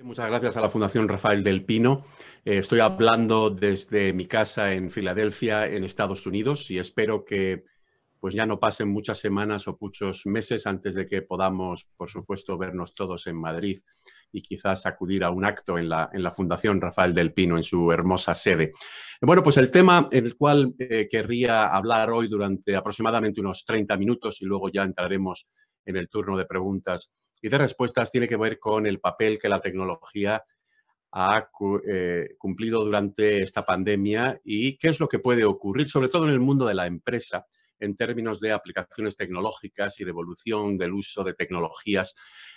Muchas gracias a la Fundación Rafael del Pino. Eh, estoy hablando desde mi casa en Filadelfia, en Estados Unidos, y espero que pues ya no pasen muchas semanas o muchos meses antes de que podamos, por supuesto, vernos todos en Madrid y quizás acudir a un acto en la, Fundación Rafael del Pino, en su hermosa sede. Bueno, pues el tema en el cual eh, querría hablar hoy durante aproximadamente unos 30 minutos y luego ya entraremos en el turno de preguntas y de respuestas tiene que ver con el papel que la tecnología ha eh, cumplido durante esta pandemia y qué es lo que puede ocurrir, sobre todo en el mundo de la empresa, en términos de aplicaciones tecnológicas y de evolución del uso de tecnologías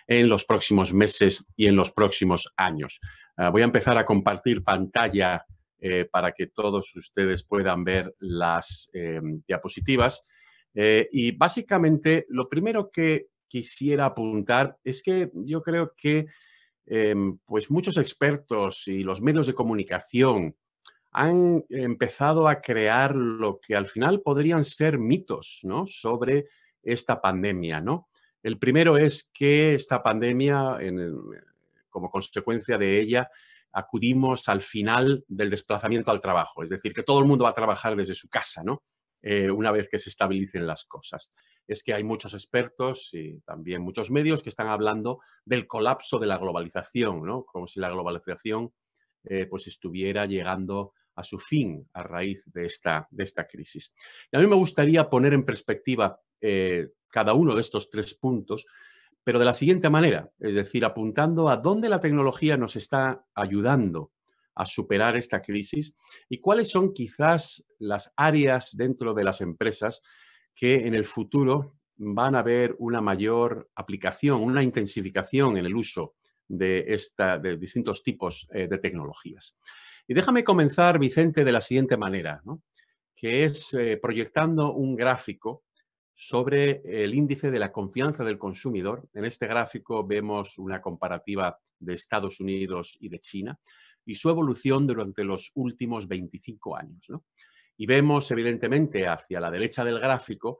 en los próximos meses y en los próximos años. Ah, voy a empezar a compartir pantalla eh, para que todos ustedes puedan ver las em, diapositivas. Eh, y básicamente lo primero que quisiera apuntar es que yo creo que em, pues muchos expertos y los medios de comunicación han empezado a crear lo que al final podrían ser mitos sobre esta pandemia. ¿no? El primero es que esta pandemia, como consecuencia de ella, acudimos al final del desplazamiento al trabajo, es decir, que todo el mundo va a trabajar desde su casa, ¿no? Eh, una vez que se estabilicen las cosas. Es que hay muchos expertos y también muchos medios que están hablando del colapso de la globalización, ¿no? Como si la globalización eh, pues estuviera llegando a su fin a raíz de esta, de esta crisis. Y a mí me gustaría poner en perspectiva eh, cada uno de estos tres puntos, pero de la siguiente manera, es decir, apuntando a dónde la tecnología nos está ayudando a superar esta crisis y cuáles son quizás las áreas dentro de las empresas que en el futuro van a ver una mayor aplicación, una intensificación en el uso de, de distintos tipos eh, de tecnologías. Y déjame comenzar, Vicente, de la siguiente manera, que es eh, proyectando un gráfico sobre el índice de la confianza del consumidor. En este gráfico vemos una comparativa de Estados Unidos y de China y su evolución durante los últimos 25 años. Y vemos, evidentemente, hacia la derecha del gráfico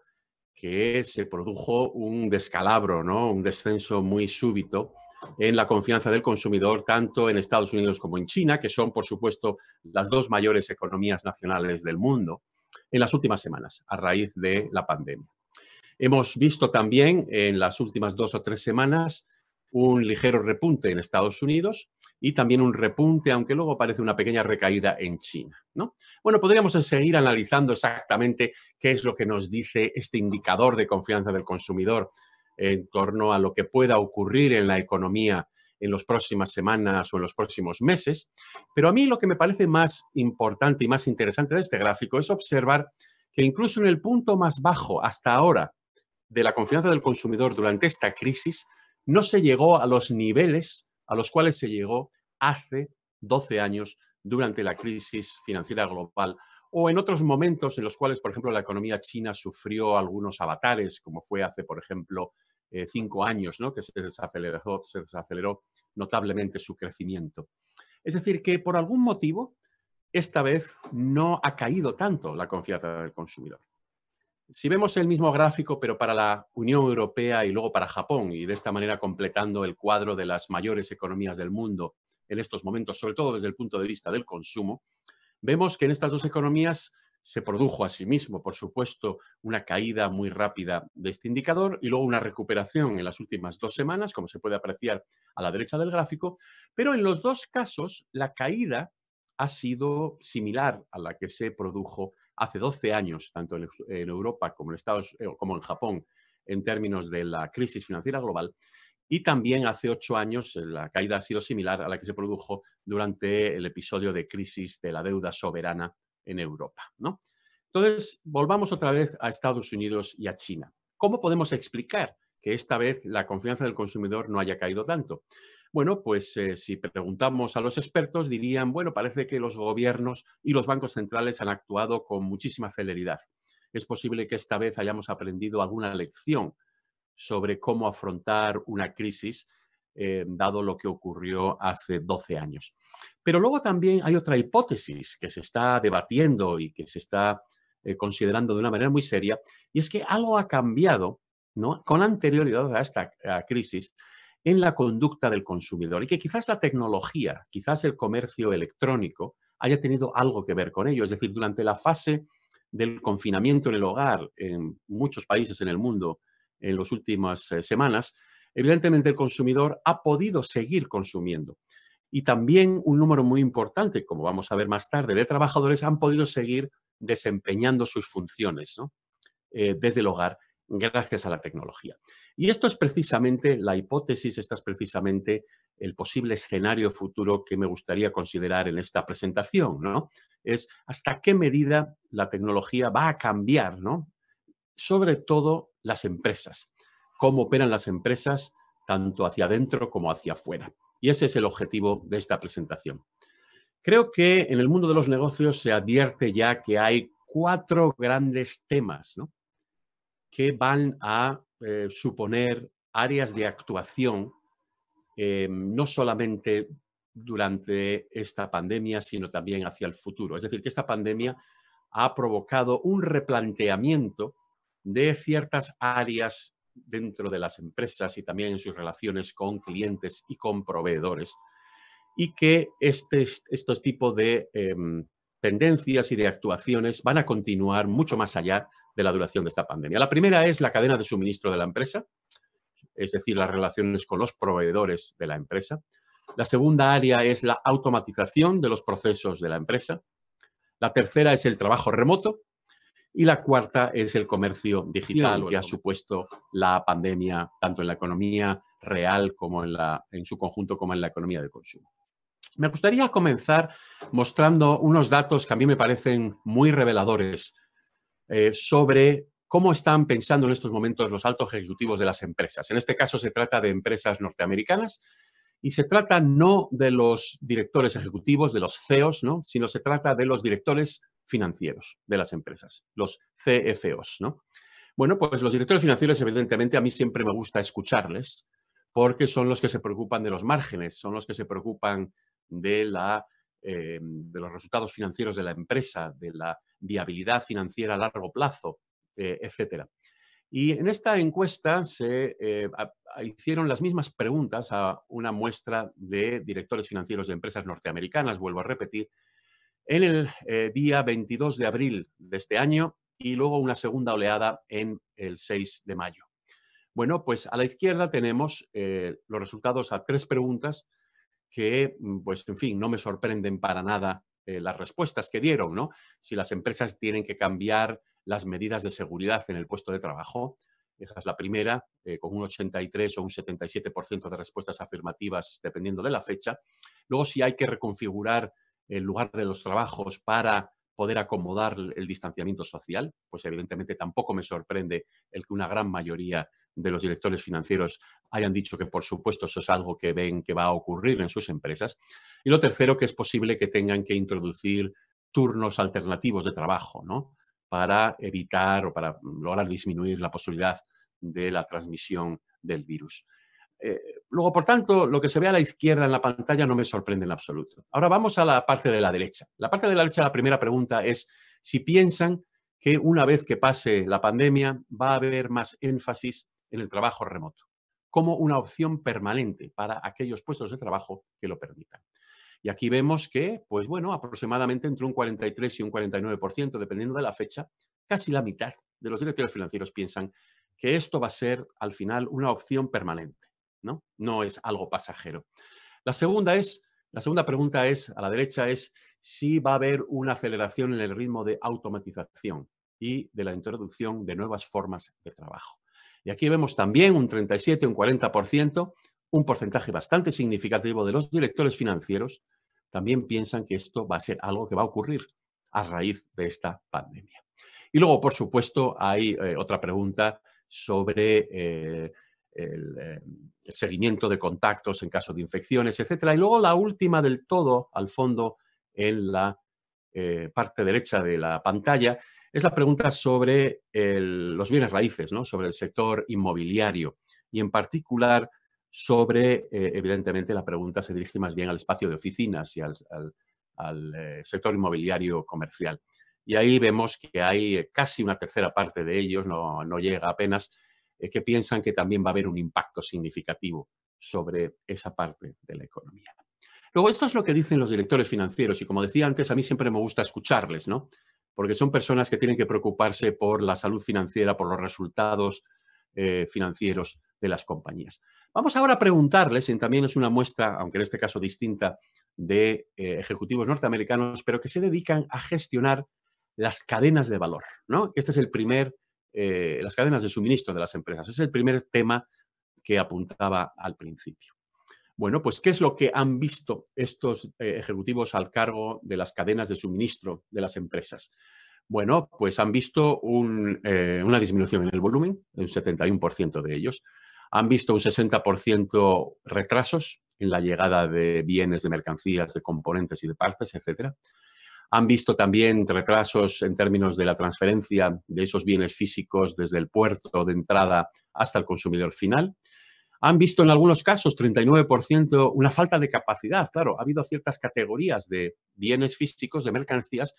que se produjo un descalabro, ¿no? un descenso muy súbito en la confianza del consumidor, tanto en Estados Unidos como en China, que son, por supuesto, las dos mayores economías nacionales del mundo, en las últimas semanas, a raíz de la pandemia. Hemos visto también en las últimas dos o tres semanas un ligero repunte en Estados Unidos y también un repunte, aunque luego parece una pequeña recaída en China. Bueno, podríamos seguir analizando exactamente qué es lo que nos dice este indicador de confianza del consumidor en torno a lo que pueda ocurrir en la economía en las próximas semanas o en los próximos meses. Pero a mí lo que me parece más importante y más interesante de este gráfico es observar que incluso en el punto más bajo hasta ahora de la confianza del consumidor durante esta crisis no se llegó a los niveles a los cuales se llegó hace 12 años durante la crisis financiera global o en otros momentos en los cuales, por ejemplo, la economía china sufrió algunos avatares, como fue hace, por ejemplo, eh, cinco años, que se desaceleró notablemente su crecimiento. Es decir, que por algún motivo, esta vez no ha caído tanto la confianza del consumidor si vemos el mismo gráfico, pero para la Unión Europea y luego para Japón, y de esta manera completando el cuadro de las mayores economías del mundo en estos momentos, sobre todo desde el punto de vista del consumo, vemos que en estas dos economías se produjo asimismo, por supuesto, una caída muy rápida de este indicador y luego una recuperación en las últimas dos semanas, como se puede apreciar a la derecha del gráfico, pero en los dos casos la caída ha sido similar a la que se produjo hace 12 años, tanto en, Europa como en, Estados, eh, como en Japón, en términos de la crisis financiera global. Y también hace ocho años eh, la caída ha sido similar a la que se produjo durante el episodio de crisis de la deuda soberana en Europa. ¿no? Entonces, volvamos otra vez a Estados Unidos y a China. ¿Cómo podemos explicar que esta vez la confianza del consumidor no haya caído tanto? Bueno, pues eh, si preguntamos a los expertos, dirían, bueno, parece que los gobiernos y los bancos centrales han actuado con muchísima celeridad. Es posible que esta vez hayamos aprendido alguna lección sobre cómo afrontar una crisis, eh, dado lo que ocurrió hace 12 años. Pero luego también hay otra hipótesis que se está debatiendo y que se está eh, considerando de una manera muy seria, y es que algo ha cambiado con anterioridad a esta crisis en la conducta del consumidor y que quizás la tecnología, quizás el comercio electrónico haya tenido algo que ver con ello. Es decir, durante la fase del confinamiento en el hogar en muchos países en el mundo en las últimas eh, semanas, evidentemente el consumidor ha podido seguir consumiendo. Y también un número muy importante, como vamos a ver más tarde, de trabajadores han podido seguir desempeñando sus funciones eh, desde el hogar gracias a la tecnología. Y esto es precisamente la hipótesis, esta es precisamente el posible escenario futuro que me gustaría considerar en esta presentación, ¿no? Es hasta qué medida la tecnología va a cambiar, ¿no? Sobre todo las empresas, cómo operan las empresas tanto hacia adentro como hacia afuera. Y ese es el objetivo de esta presentación. Creo que en el mundo de los negocios se advierte ya que hay cuatro grandes temas, ¿no? que van a eh, suponer áreas de actuación, em, no solamente durante esta pandemia, sino también hacia el futuro. Es decir, que esta pandemia ha provocado un replanteamiento de ciertas áreas dentro de las empresas y también en sus relaciones con clientes y con proveedores, y que este, estos tipos de em, tendencias y de actuaciones van a continuar mucho más allá de la duración de esta pandemia. La primera es la cadena de suministro de la empresa, es decir, las relaciones con los proveedores de la empresa. La segunda área es la automatización de los procesos de la empresa. La tercera es el trabajo remoto. Y la cuarta es el comercio digital, que ha supuesto la pandemia tanto en la economía real como en, la, en su conjunto como en la economía de consumo. Me gustaría comenzar mostrando unos datos que a mí me parecen muy reveladores eh, sobre cómo están pensando en estos momentos los altos ejecutivos de las empresas. En este caso se trata de empresas norteamericanas y se trata no de los directores ejecutivos, de los CEOs, sino se trata de los directores financieros de las empresas, los CFOs. Bueno, pues los directores financieros, evidentemente, a mí siempre me gusta escucharles porque son los que se preocupan de los márgenes, son los que se preocupan de la eh, de los resultados financieros de la empresa, de la viabilidad financiera a largo plazo, eh, etcétera. etc. Y en esta encuesta se eh, hicieron las mismas preguntas a una muestra de directores financieros de empresas norteamericanas, vuelvo a repetir, en el día 22 de abril de este año y luego una segunda oleada en el 6 de mayo. Bueno, pues a la izquierda tenemos los resultados a tres preguntas que, mm, pues, en fin, no me sorprenden para nada eh, las respuestas que dieron, ¿no? Si las empresas tienen que cambiar las medidas de seguridad en el puesto de trabajo, esa es la primera, eh, con un 83 o un 77% de respuestas afirmativas, dependiendo de la fecha. Luego, si hay que reconfigurar el lugar de los trabajos para poder acomodar el distanciamiento social, pues evidentemente tampoco me sorprende el que una gran mayoría de los directores financieros hayan dicho que, por supuesto, eso es algo que ven que va a ocurrir en sus empresas. Y lo tercero, que es posible que tengan que introducir turnos alternativos de trabajo, ¿no? Para evitar o para lograr disminuir la posibilidad de la transmisión del virus. Eh, luego, por tanto, lo que se ve a la izquierda en la pantalla no me sorprende en absoluto. Ahora vamos a la parte de la derecha. La parte de la derecha, la primera pregunta es si piensan que una vez que pase la pandemia va a haber más énfasis en el trabajo remoto, como una opción permanente para aquellos puestos de trabajo que lo permitan. Y aquí vemos que, pues bueno, aproximadamente entre un 43 y un 49%, dependiendo de la fecha, casi la mitad de los directores financieros piensan que esto va a ser al final una opción permanente, ¿no? No es algo pasajero. La segunda es, la segunda pregunta es a la derecha es si va a haber una aceleración en el ritmo de automatización y de la introducción de nuevas formas de trabajo. Y aquí vemos también un 37, un 40%, un porcentaje bastante significativo de los directores financieros también piensan que esto va a ser algo que va a ocurrir a raíz de esta pandemia. Y luego, por supuesto, hay eh, otra pregunta sobre eh, el, eh, el, seguimiento de contactos en caso de infecciones, etcétera. Y luego la última del todo, al fondo, en la parte derecha de la pantalla, es la pregunta sobre los bienes raíces, sobre el sector inmobiliario y en particular sobre, eh, evidentemente, la pregunta se dirige más bien al espacio de oficinas y al, eh, sector inmobiliario comercial. Y ahí vemos que hay casi una tercera parte de ellos, no, llega apenas, eh, que piensan que también va a haber un impacto significativo sobre esa parte de la economía. Luego, esto es lo que dicen los directores financieros y como decía antes, a mí siempre me gusta escucharles, ¿no? porque son personas que tienen que preocuparse por la salud financiera, por los resultados eh, financieros de las compañías. Vamos ahora a preguntarles, y también es una muestra, aunque en este caso distinta, de eh, ejecutivos norteamericanos, pero que se dedican a gestionar las cadenas de valor, ¿no? Este es el primer, eh, las cadenas de suministro de las empresas, es el primer tema que apuntaba al principio. Bueno, pues ¿qué es lo que han visto estos eh, ejecutivos al cargo de las cadenas de suministro de las empresas? Bueno, pues han visto eh, una disminución en el volumen, un 71% de ellos. Han visto un 60% retrasos en la llegada de bienes, de mercancías, de componentes y de partes, etcétera. Han visto también retrasos en términos de la transferencia de esos bienes físicos desde el puerto de entrada hasta el consumidor final han visto en algunos casos, 39%, una falta de capacidad. Claro, ha habido ciertas categorías de bienes físicos, de mercancías,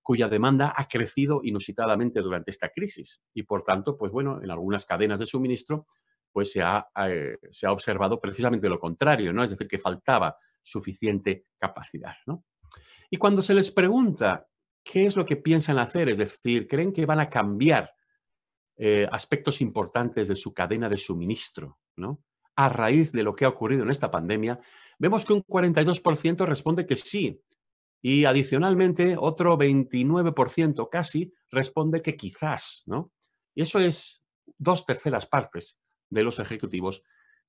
cuya demanda ha crecido inusitadamente durante esta crisis. Y por tanto, pues bueno, en algunas cadenas de suministro, pues se ha, eh, observado precisamente lo contrario, ¿no? Es decir, que faltaba suficiente capacidad, ¿no? Y cuando se les pregunta qué es lo que piensan hacer, es decir, ¿creen que van a cambiar eh, aspectos importantes de su cadena de suministro, ¿no? A raíz de lo que ha ocurrido en esta pandemia, vemos que un 42% responde que sí. Y adicionalmente, otro 29% casi responde que quizás, ¿no? Y eso es dos terceras partes de los ejecutivos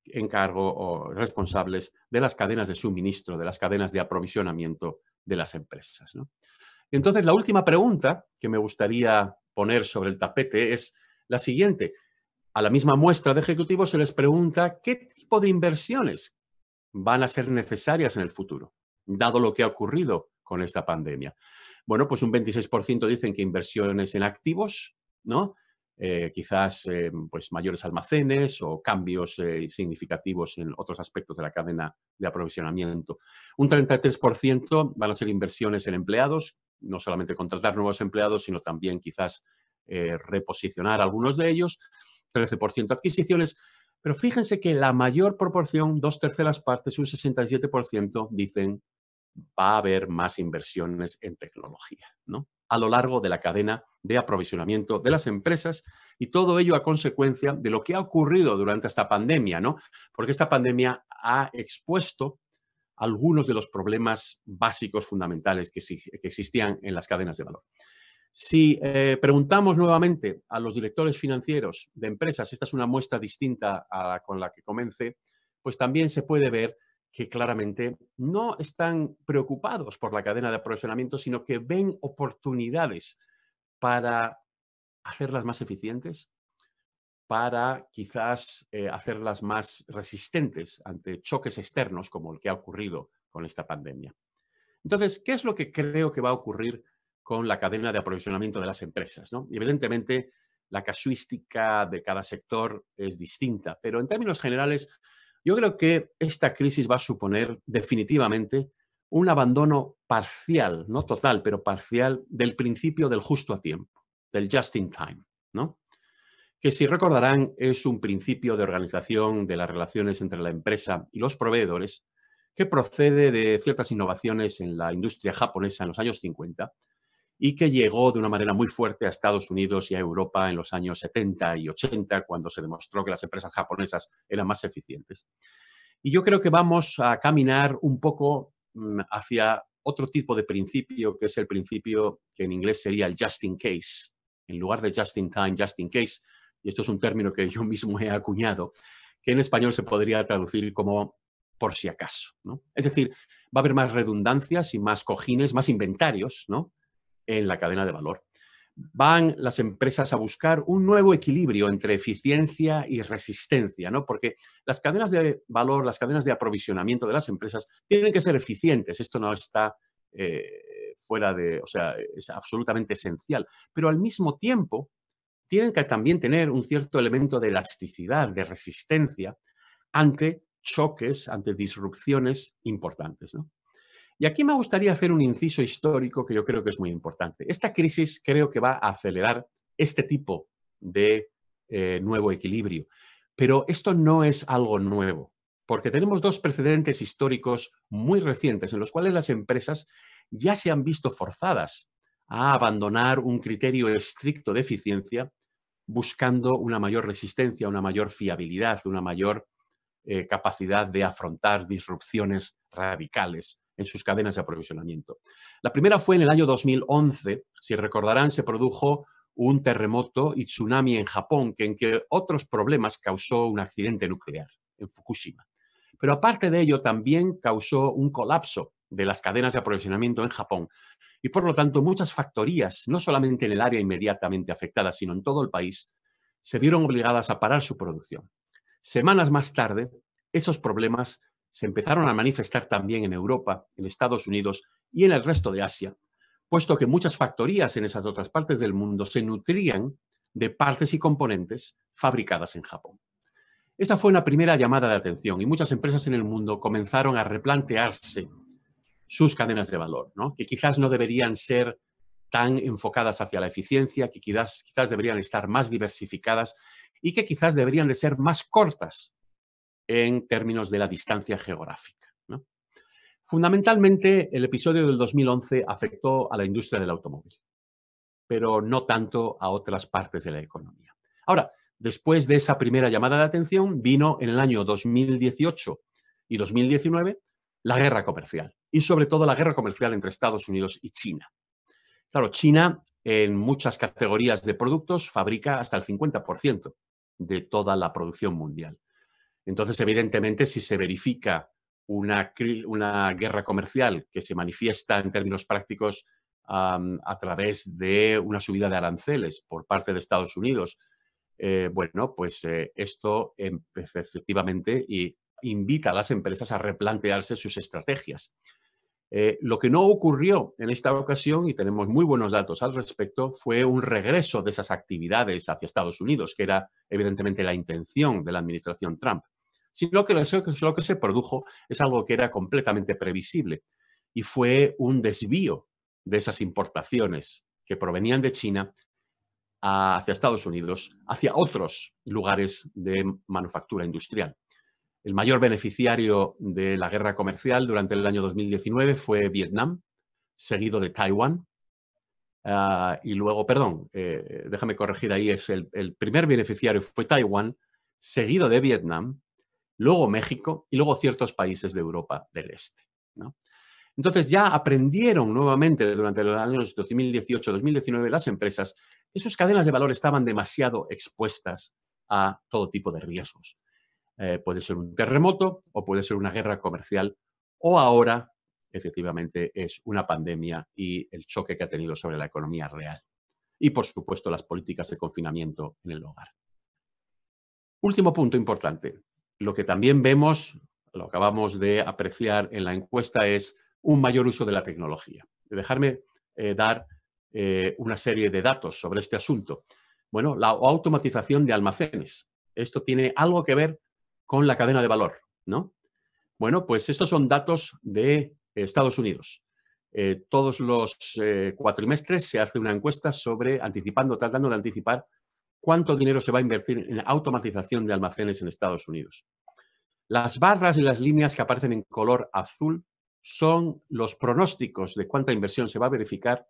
en cargo o responsables de las cadenas de suministro, de las cadenas de aprovisionamiento de las empresas. ¿no? Entonces, la última pregunta que me gustaría poner sobre el tapete es, la siguiente. A la misma muestra de ejecutivos se les pregunta qué tipo de inversiones van a ser necesarias en el futuro, dado lo que ha ocurrido con esta pandemia. Bueno, pues un 26% dicen que inversiones en activos, ¿no? Eh, quizás eh, pues mayores almacenes o cambios eh, significativos en otros aspectos de la cadena de aprovisionamiento. Un 33% van a ser inversiones en empleados, no solamente contratar nuevos empleados, sino también quizás eh, reposicionar algunos de ellos, 13% adquisiciones, pero fíjense que la mayor proporción, dos terceras partes, un 67%, dicen va a haber más inversiones en tecnología, ¿no? A lo largo de la cadena de aprovisionamiento de las empresas y todo ello a consecuencia de lo que ha ocurrido durante esta pandemia, ¿no? Porque esta pandemia ha expuesto algunos de los problemas básicos fundamentales que, existían en las cadenas de valor. Si eh, preguntamos nuevamente a los directores financieros de empresas, esta es una muestra distinta a la con la que comencé, pues también se puede ver que claramente no están preocupados por la cadena de aprovisionamiento, sino que ven oportunidades para hacerlas más eficientes, para quizás eh, hacerlas más resistentes ante choques externos como el que ha ocurrido con esta pandemia. Entonces, ¿qué es lo que creo que va a ocurrir con la cadena de aprovisionamiento de las empresas. evidentemente, la casuística de cada sector es distinta, pero en términos generales, yo creo que esta crisis va a suponer definitivamente un abandono parcial, no total, pero parcial, del principio del justo a tiempo, del just in time, que si recordarán es un principio de organización de las relaciones entre la empresa y los proveedores que procede de ciertas innovaciones en la industria japonesa en los años 50 y que llegó de una manera muy fuerte a Estados Unidos y a Europa en los años 70 y 80, cuando se demostró que las empresas japonesas eran más eficientes. Y yo creo que vamos a caminar un poco mm, hacia otro tipo de principio, que es el principio que en inglés sería el just in case. En lugar de just in time, just in case, y esto es un término que yo mismo he acuñado, que en español se podría traducir como por si acaso. ¿no? Es decir, va a haber más redundancias y más cojines, más inventarios, ¿no? en la cadena de valor. Van las empresas a buscar un nuevo equilibrio entre eficiencia y resistencia, ¿no? Porque las cadenas de valor, las cadenas de aprovisionamiento de las empresas tienen que ser eficientes. Esto no está eh, fuera de, o sea, es absolutamente esencial. Pero al mismo tiempo, tienen que también tener un cierto elemento de elasticidad, de resistencia ante choques, ante disrupciones importantes. ¿no? Y aquí me gustaría hacer un inciso histórico que yo creo que es muy importante. Esta crisis creo que va a acelerar este tipo de eh, nuevo equilibrio. Pero esto no es algo nuevo, porque tenemos dos precedentes históricos muy recientes en los cuales las empresas ya se han visto forzadas a abandonar un criterio estricto de eficiencia buscando una mayor resistencia, una mayor fiabilidad, una mayor eh, capacidad de afrontar disrupciones radicales en sus cadenas de aprovisionamiento. La primera fue en el año 2011, si recordarán, se produjo un terremoto y tsunami en Japón, que otros problemas causó un accidente nuclear en Fukushima. Pero aparte de ello, también causó un colapso de las cadenas de aprovisionamiento en Japón. Y por lo tanto, muchas factorías, no solamente en el área inmediatamente afectada, sino en todo el país, se vieron obligadas a parar su producción. Semanas más tarde, esos problemas se empezaron a manifestar también en Europa, en Estados Unidos y en el resto de Asia, puesto que muchas factorías en esas otras partes del mundo se nutrían de partes y componentes fabricadas en Japón. Esa fue una primera llamada de atención y muchas empresas en el mundo comenzaron a replantearse sus cadenas de valor, que quizás no deberían ser tan enfocadas hacia la eficiencia, que quizás, quizás deberían estar más diversificadas y que quizás deberían de ser más cortas en términos de la distancia geográfica. Fundamentalmente, el episodio del 2011 afectó a la industria del automóvil, pero no tanto a otras partes de la economía. Ahora, después de esa primera llamada de atención, vino en el año 2018 y 2019 la guerra comercial, y sobre todo la guerra comercial entre Estados Unidos y China. Claro, China en muchas categorías de productos fabrica hasta el 50% de toda la producción mundial. Entonces, evidentemente, si se verifica una, guerra comercial que se manifiesta en términos prácticos a través de una subida de aranceles por parte de Estados Unidos, eh, bueno, pues eh, esto em, efectivamente y invita a las empresas a replantearse sus estrategias. Eh, lo que no ocurrió en esta ocasión, y tenemos muy buenos datos al respecto, fue un regreso de esas actividades hacia Estados Unidos, que era evidentemente la intención de la administración Trump, sino que lo que se produjo es algo que era completamente previsible, y fue un desvío de esas importaciones que provenían de China hacia Estados Unidos, hacia otros lugares de manufactura industrial. El mayor beneficiario de la guerra comercial durante el año 2019 fue Vietnam, seguido de Taiwán. Ah, y luego, perdón, eh, déjame corregir ahí, es el, primer beneficiario fue Taiwán, seguido de Vietnam, luego México y luego ciertos países de Europa del Este. Entonces ya aprendieron nuevamente durante los años 2018-2019 las empresas que sus cadenas de valor estaban demasiado expuestas a todo tipo de riesgos. Eh, puede ser un terremoto o puede ser una guerra comercial o ahora efectivamente es una pandemia y el choque que ha tenido sobre la economía real. Y por supuesto las políticas de confinamiento en el hogar. Último punto importante. Lo que también vemos, lo acabamos de apreciar en la encuesta, es un mayor uso de la tecnología. Dejarme eh, dar eh, una serie de datos sobre este asunto. Bueno, la automatización de almacenes. Esto tiene algo que ver con la cadena de valor, ¿no? Bueno, pues estos son datos de Estados Unidos. Eh, todos los eh, cuatrimestres se hace una encuesta sobre anticipando, tratando de anticipar cuánto dinero se va a invertir en automatización de almacenes en Estados Unidos. Las barras y las líneas que aparecen en color azul son los pronósticos de cuánta inversión se va a verificar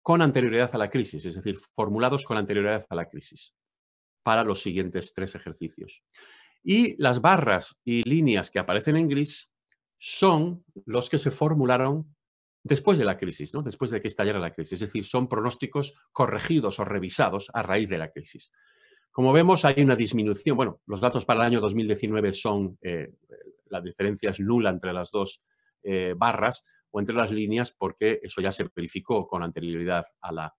con anterioridad a la crisis, es decir, formulados con anterioridad a la crisis para los siguientes tres ejercicios. Y las barras y líneas que aparecen en gris son los que se formularon después de la crisis, ¿no? después de que estallara la crisis. Es decir, son pronósticos corregidos o revisados a raíz de la crisis. Como vemos, hay una disminución. Bueno, los datos para el año 2019 son, eh, la diferencia es nula entre las dos eh, barras o entre las líneas porque eso ya se verificó con anterioridad a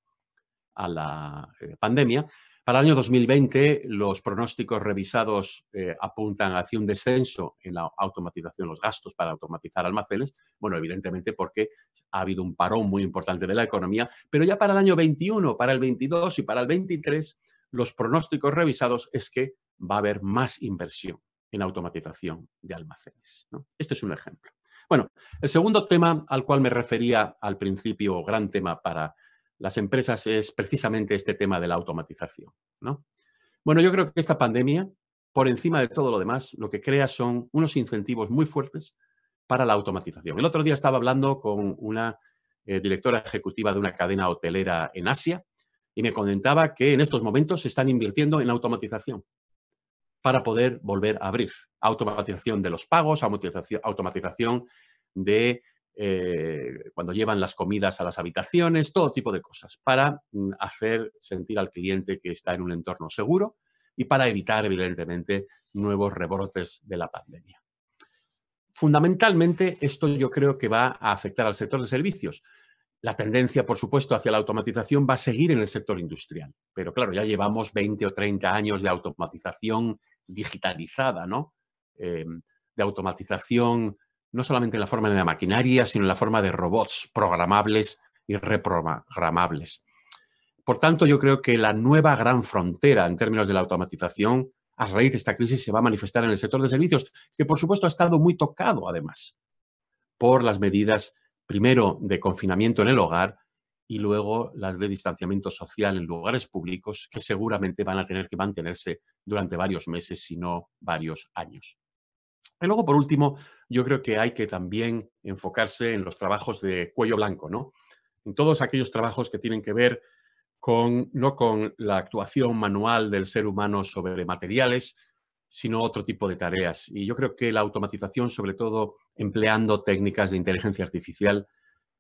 la, eh, pandemia. Para el año 2020, los pronósticos revisados eh, apuntan hacia un descenso en la automatización, los gastos para automatizar almacenes. Bueno, evidentemente porque ha habido un parón muy importante de la economía, pero ya para el año 21, para el 22 y para el 23, los pronósticos revisados es que va a haber más inversión en automatización de almacenes. Este es un ejemplo. Bueno, el segundo tema al cual me refería al principio, gran tema para las empresas es precisamente este tema de la automatización. ¿no? Bueno, yo creo que esta pandemia, por encima de todo lo demás, lo que crea son unos incentivos muy fuertes para la automatización. El otro día estaba hablando con una eh, directora ejecutiva de una cadena hotelera en Asia y me comentaba que en estos momentos se están invirtiendo en automatización para poder volver a abrir. Automatización de los pagos, automatización de eh, cuando llevan las comidas a las habitaciones, todo tipo de cosas, para mm, hacer sentir al cliente que está en un entorno seguro y para evitar, evidentemente, nuevos rebrotes de la pandemia. Fundamentalmente, esto yo creo que va a afectar al sector de servicios. La tendencia, por supuesto, hacia la automatización va a seguir en el sector industrial, pero claro, ya llevamos 20 o 30 años de automatización digitalizada, ¿no? Em, de automatización no solamente en la forma de la maquinaria, sino en la forma de robots programables y reprogramables. Por tanto, yo creo que la nueva gran frontera en términos de la automatización a raíz de esta crisis se va a manifestar en el sector de servicios, que por supuesto ha estado muy tocado además por las medidas, primero, de confinamiento en el hogar y luego las de distanciamiento social en lugares públicos, que seguramente van a tener que mantenerse durante varios meses, si no varios años. Y luego, por último, yo creo que hay que también enfocarse en los trabajos de cuello blanco, ¿no? En todos aquellos trabajos que tienen que ver con, no con la actuación manual del ser humano sobre materiales, sino otro tipo de tareas. Y yo creo que la automatización, sobre todo empleando técnicas de inteligencia artificial,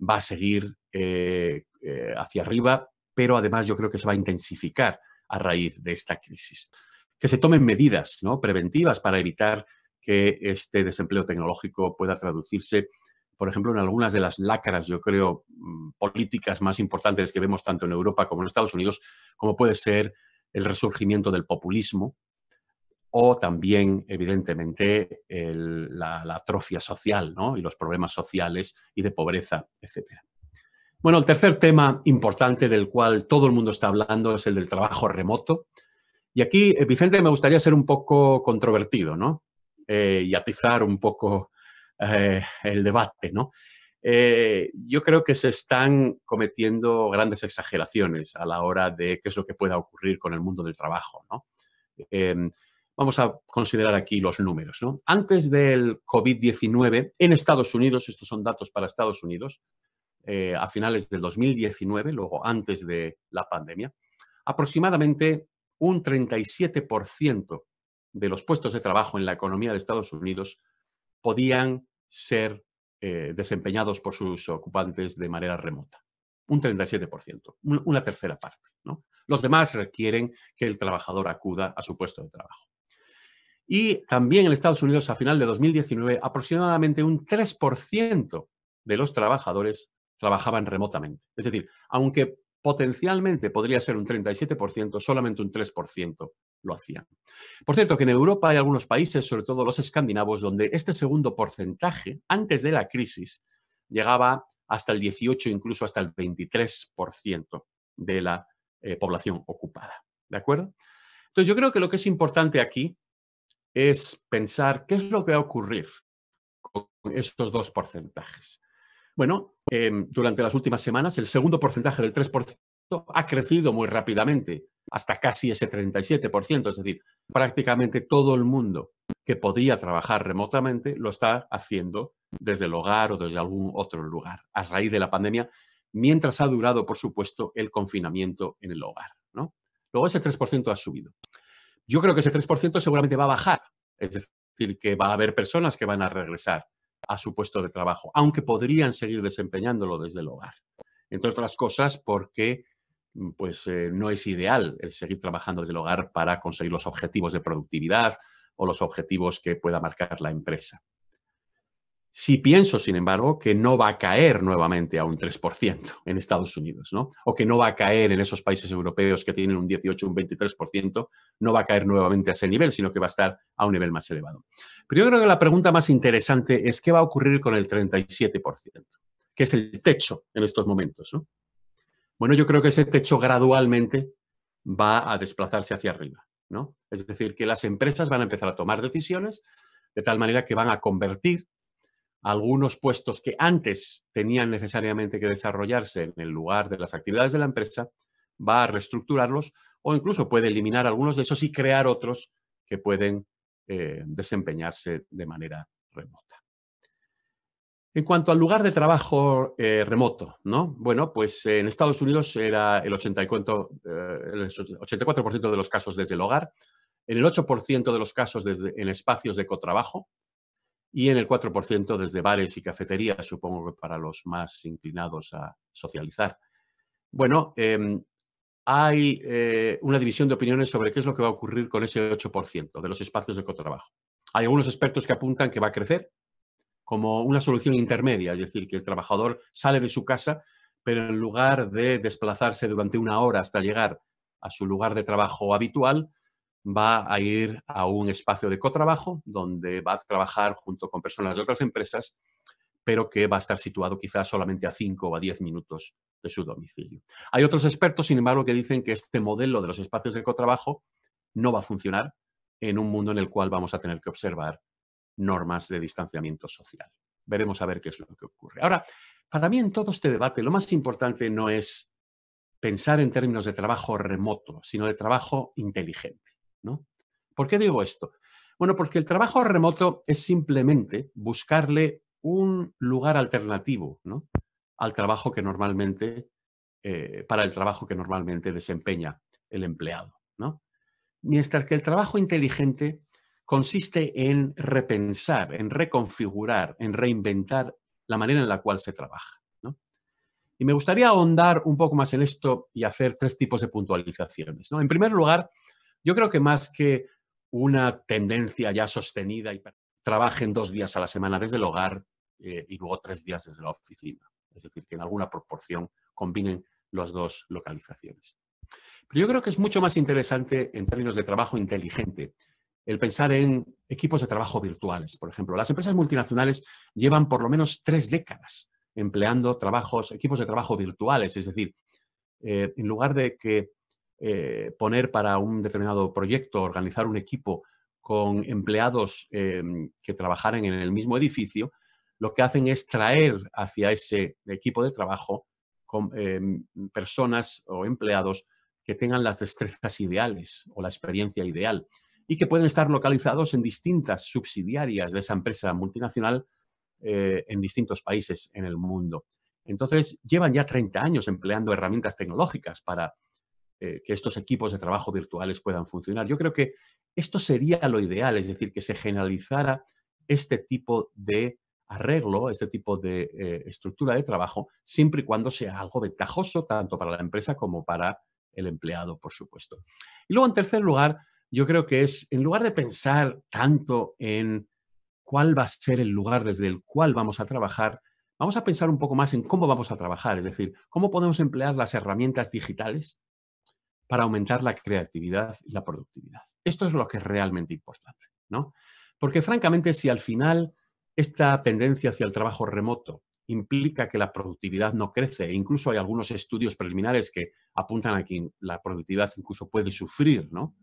va a seguir eh, eh, hacia arriba, pero además yo creo que se va a intensificar a raíz de esta crisis. Que se tomen medidas ¿no? preventivas para evitar que este desempleo tecnológico pueda traducirse, por ejemplo, en algunas de las lacras, yo creo, mm, políticas más importantes que vemos tanto en Europa como en Estados Unidos, como puede ser el resurgimiento del populismo o también, evidentemente, la, atrofia social ¿no? y los problemas sociales y de pobreza, etcétera. Bueno, el tercer tema importante del cual todo el mundo está hablando es el del trabajo remoto. Y aquí, eh, Vicente, me gustaría ser un poco controvertido, ¿no? Eh, y atizar un poco eh, el debate, ¿no? Eh, yo creo que se están cometiendo grandes exageraciones a la hora de qué es lo que pueda ocurrir con el mundo del trabajo, em, vamos a considerar aquí los números, Antes del COVID-19, en Estados Unidos, estos son datos para Estados Unidos, a finales del 2019, luego antes de la pandemia, aproximadamente un 37% de los puestos de trabajo en la economía de Estados Unidos podían ser eh, desempeñados por sus ocupantes de manera remota. Un 37%, una tercera parte. Los demás requieren que el trabajador acuda a su puesto de trabajo. Y también en Estados Unidos, a final de 2019, aproximadamente un 3% de los trabajadores trabajaban remotamente. Es decir, aunque potencialmente podría ser un 37%, solamente un 3% lo hacían. Por cierto, que en Europa hay algunos países, sobre todo los escandinavos, donde este segundo porcentaje, antes de la crisis, llegaba hasta el 18, incluso hasta el 23% de la eh, población ocupada. ¿De acuerdo? Entonces, yo creo que lo que es importante aquí es pensar qué es lo que va a ocurrir con estos dos porcentajes. Bueno, em, durante las últimas semanas, el segundo porcentaje del 3% ha crecido muy rápidamente, hasta casi ese 37%, es decir, prácticamente todo el mundo que podía trabajar remotamente lo está haciendo desde el hogar o desde algún otro lugar a raíz de la pandemia, mientras ha durado, por supuesto, el confinamiento en el hogar. Luego ese 3% ha subido. Yo creo que ese 3% seguramente va a bajar, es decir, que va a haber personas que van a regresar a su puesto de trabajo, aunque podrían seguir desempeñándolo desde el hogar. Entre otras cosas porque Mm, pues eh, no es ideal el seguir trabajando desde el hogar para conseguir los objetivos de productividad o los objetivos que pueda marcar la empresa. Si pienso, sin embargo, que no va a caer nuevamente a un 3% en Estados Unidos, ¿no? O que no va a caer en esos países europeos que tienen un 18, un 23%, no va a caer nuevamente a ese nivel, sino que va a estar a un nivel más elevado. Pero yo creo que la pregunta más interesante es qué va a ocurrir con el 37%, que es el techo en estos momentos, ¿no? Bueno, yo creo que ese techo gradualmente va a desplazarse hacia arriba, ¿no? Es decir, que las empresas van a empezar a tomar decisiones de tal manera que van a convertir algunos puestos que antes tenían necesariamente que desarrollarse en el lugar de las actividades de la empresa, va a reestructurarlos o incluso puede eliminar algunos de esos y crear otros que pueden eh, desempeñarse de manera remota. En cuanto al lugar de trabajo eh, remoto, ¿no? Bueno, pues eh, en Estados Unidos era el 84%, eh, el de los casos desde el hogar, en el 8% de los casos desde, en espacios de cotrabajo y en el 4% desde bares y cafeterías, supongo que para los más inclinados a socializar. Bueno, em, hay una división de opiniones sobre qué es lo que va a ocurrir con ese 8% de los espacios de cotrabajo. Hay algunos expertos que apuntan que va a crecer, como una solución intermedia, es decir, que el trabajador sale de su casa, pero en lugar de desplazarse durante una hora hasta llegar a su lugar de trabajo habitual, va a ir a un espacio de cotrabajo donde va a trabajar junto con personas de otras empresas, pero que va a estar situado quizás solamente a 5 o a 10 minutos de su domicilio. Hay otros expertos, sin embargo, que dicen que este modelo de los espacios de cotrabajo no va a funcionar en un mundo en el cual vamos a tener que observar normas de distanciamiento social. Veremos a ver qué es lo que ocurre. Ahora, para mí en todo este debate lo más importante no es pensar en términos de trabajo remoto, sino de trabajo inteligente. ¿no? ¿Por qué digo esto? Bueno, porque el trabajo remoto es simplemente buscarle un lugar alternativo al trabajo que normalmente, eh, para el trabajo que normalmente desempeña el empleado. ¿no? Mientras que el trabajo inteligente consiste en repensar, en reconfigurar, en reinventar la manera en la cual se trabaja. Y me gustaría ahondar un poco más en esto y hacer tres tipos de puntualizaciones. En primer lugar, yo creo que más que una tendencia ya sostenida y trabajen dos días a la semana desde el hogar eh, y luego tres días desde la oficina. Es decir, que en alguna proporción combinen las dos localizaciones. Pero yo creo que es mucho más interesante en términos de trabajo inteligente el pensar en equipos de trabajo virtuales, por ejemplo. Las empresas multinacionales llevan por lo menos tres décadas empleando equipos de trabajo virtuales, es decir, eh, en lugar de que eh, poner para un determinado proyecto, organizar un equipo con empleados em, que trabajaran en el mismo edificio, lo que hacen es traer hacia ese equipo de trabajo em, personas o empleados que tengan las destrezas ideales o la experiencia ideal y que pueden estar localizados en distintas subsidiarias de esa empresa multinacional eh, en distintos países en el mundo. Entonces, llevan ya 30 años empleando herramientas tecnológicas para eh, que estos equipos de trabajo virtuales puedan funcionar. Yo creo que esto sería lo ideal, es decir, que se generalizara este tipo de arreglo, este tipo de eh, estructura de trabajo, siempre y cuando sea algo ventajoso tanto para la empresa como para el empleado, por supuesto. Y luego, en tercer lugar, yo creo que es, en lugar de pensar tanto en cuál va a ser el lugar desde el cual vamos a trabajar, vamos a pensar un poco más en cómo vamos a trabajar, es decir, cómo podemos emplear las herramientas digitales para aumentar la creatividad y la productividad. Esto es lo que es realmente importante, ¿no? Porque francamente, si al final esta tendencia hacia el trabajo remoto implica que la productividad no crece, e incluso hay algunos estudios preliminares que apuntan a que la productividad incluso puede sufrir, ¿no?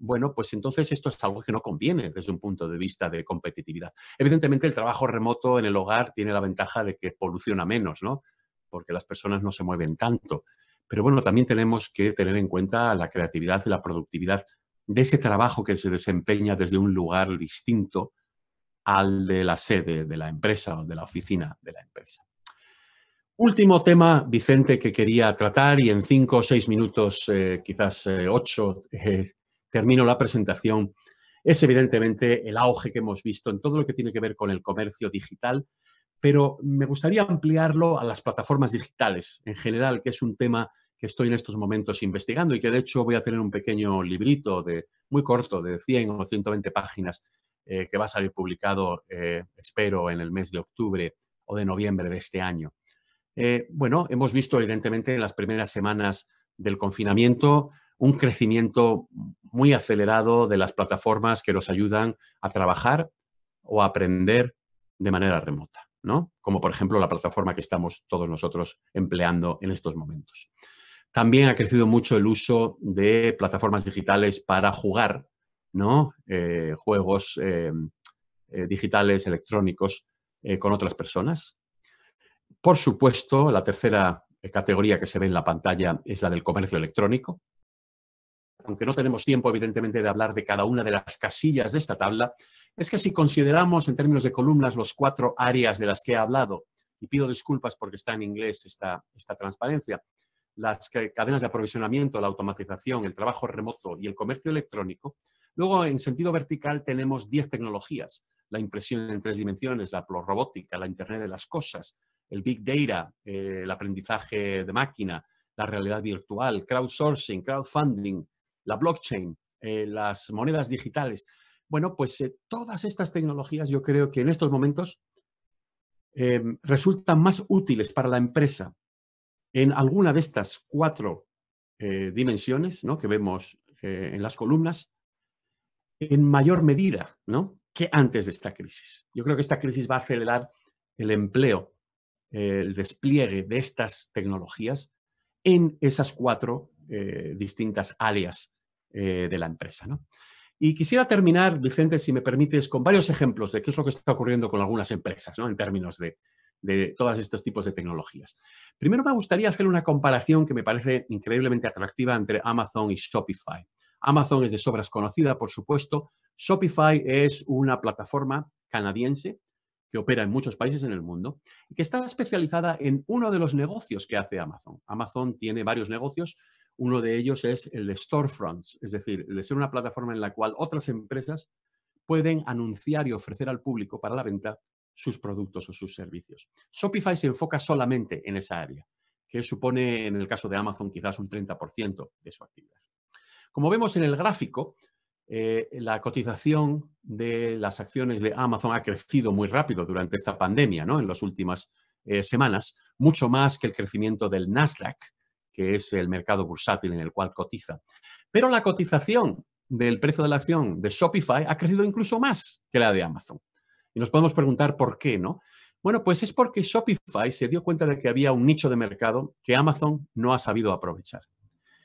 bueno, pues entonces esto es algo que no conviene desde un punto de vista de competitividad. Evidentemente el trabajo remoto en el hogar tiene la ventaja de que poluciona menos, ¿no? Porque las personas no se mueven tanto. Pero bueno, también tenemos que tener en cuenta la creatividad y la productividad de ese trabajo que se desempeña desde un lugar distinto al de la sede de la empresa o de la oficina de la empresa. Último tema, Vicente, que quería tratar y en cinco o seis minutos, eh, quizás eh, ocho, eh, termino la presentación es evidentemente el auge que hemos visto en todo lo que tiene que ver con el comercio digital, pero me gustaría ampliarlo a las plataformas digitales en general, que es un tema que estoy en estos momentos investigando y que de hecho voy a tener un pequeño librito de, muy corto, de 100 o 120 páginas, eh, que va a salir publicado, eh, espero, en el mes de octubre o de noviembre de este año. Eh, bueno, hemos visto evidentemente en las primeras semanas del confinamiento un crecimiento muy acelerado de las plataformas que nos ayudan a trabajar o a aprender de manera remota, ¿no? Como por ejemplo la plataforma que estamos todos nosotros empleando en estos momentos. También ha crecido mucho el uso de plataformas digitales para jugar, ¿no? Eh, juegos eh, eh, digitales, electrónicos, con otras personas. Por supuesto, la tercera categoría que se ve en la pantalla es la del comercio electrónico, aunque no tenemos tiempo evidentemente de hablar de cada una de las casillas de esta tabla, es que si consideramos en términos de columnas los cuatro áreas de las que he hablado, y pido disculpas porque está en inglés esta, esta transparencia, las cadenas de aprovisionamiento, la automatización, el trabajo remoto y el comercio electrónico. Luego, en sentido vertical, tenemos 10 tecnologías. La impresión en tres dimensiones, la robótica, la Internet de las cosas, el Big Data, eh, el aprendizaje de máquina, la realidad virtual, crowdsourcing, crowdfunding, la blockchain, eh, las monedas digitales. Bueno, pues eh, todas estas tecnologías yo creo que en estos momentos em, resultan más útiles para la empresa en alguna de estas cuatro eh, dimensiones ¿no? que vemos en las columnas en mayor medida ¿no? que antes de esta crisis. Yo creo que esta crisis va a acelerar el empleo, el despliegue de estas tecnologías en esas cuatro eh, distintas áreas eh, de la empresa. ¿no? Y quisiera terminar, Vicente, si me permites, con varios ejemplos de qué es lo que está ocurriendo con algunas empresas ¿no? en términos de, de todos estos tipos de tecnologías. Primero me gustaría hacer una comparación que me parece increíblemente atractiva entre Amazon y Shopify. Amazon es de sobras conocida, por supuesto. Shopify es una plataforma canadiense que opera en muchos países en el mundo y que está especializada en uno de los negocios que hace Amazon. Amazon tiene varios negocios uno de ellos es el de storefronts, es decir, de ser una plataforma en la cual otras empresas pueden anunciar y ofrecer al público para la venta sus productos o sus servicios. Shopify se enfoca solamente en esa área, que supone en el caso de Amazon quizás un 30% de su actividad. Como vemos en el gráfico, eh, la cotización de las acciones de Amazon ha crecido muy rápido durante esta pandemia, ¿no? En las últimas eh, semanas, mucho más que el crecimiento del Nasdaq, que es el mercado bursátil en el cual cotiza. Pero la cotización del precio de la acción de Shopify ha crecido incluso más que la de Amazon. Y nos podemos preguntar por qué, ¿no? Bueno, pues es porque Shopify se dio cuenta de que había un nicho de mercado que Amazon no ha sabido aprovechar.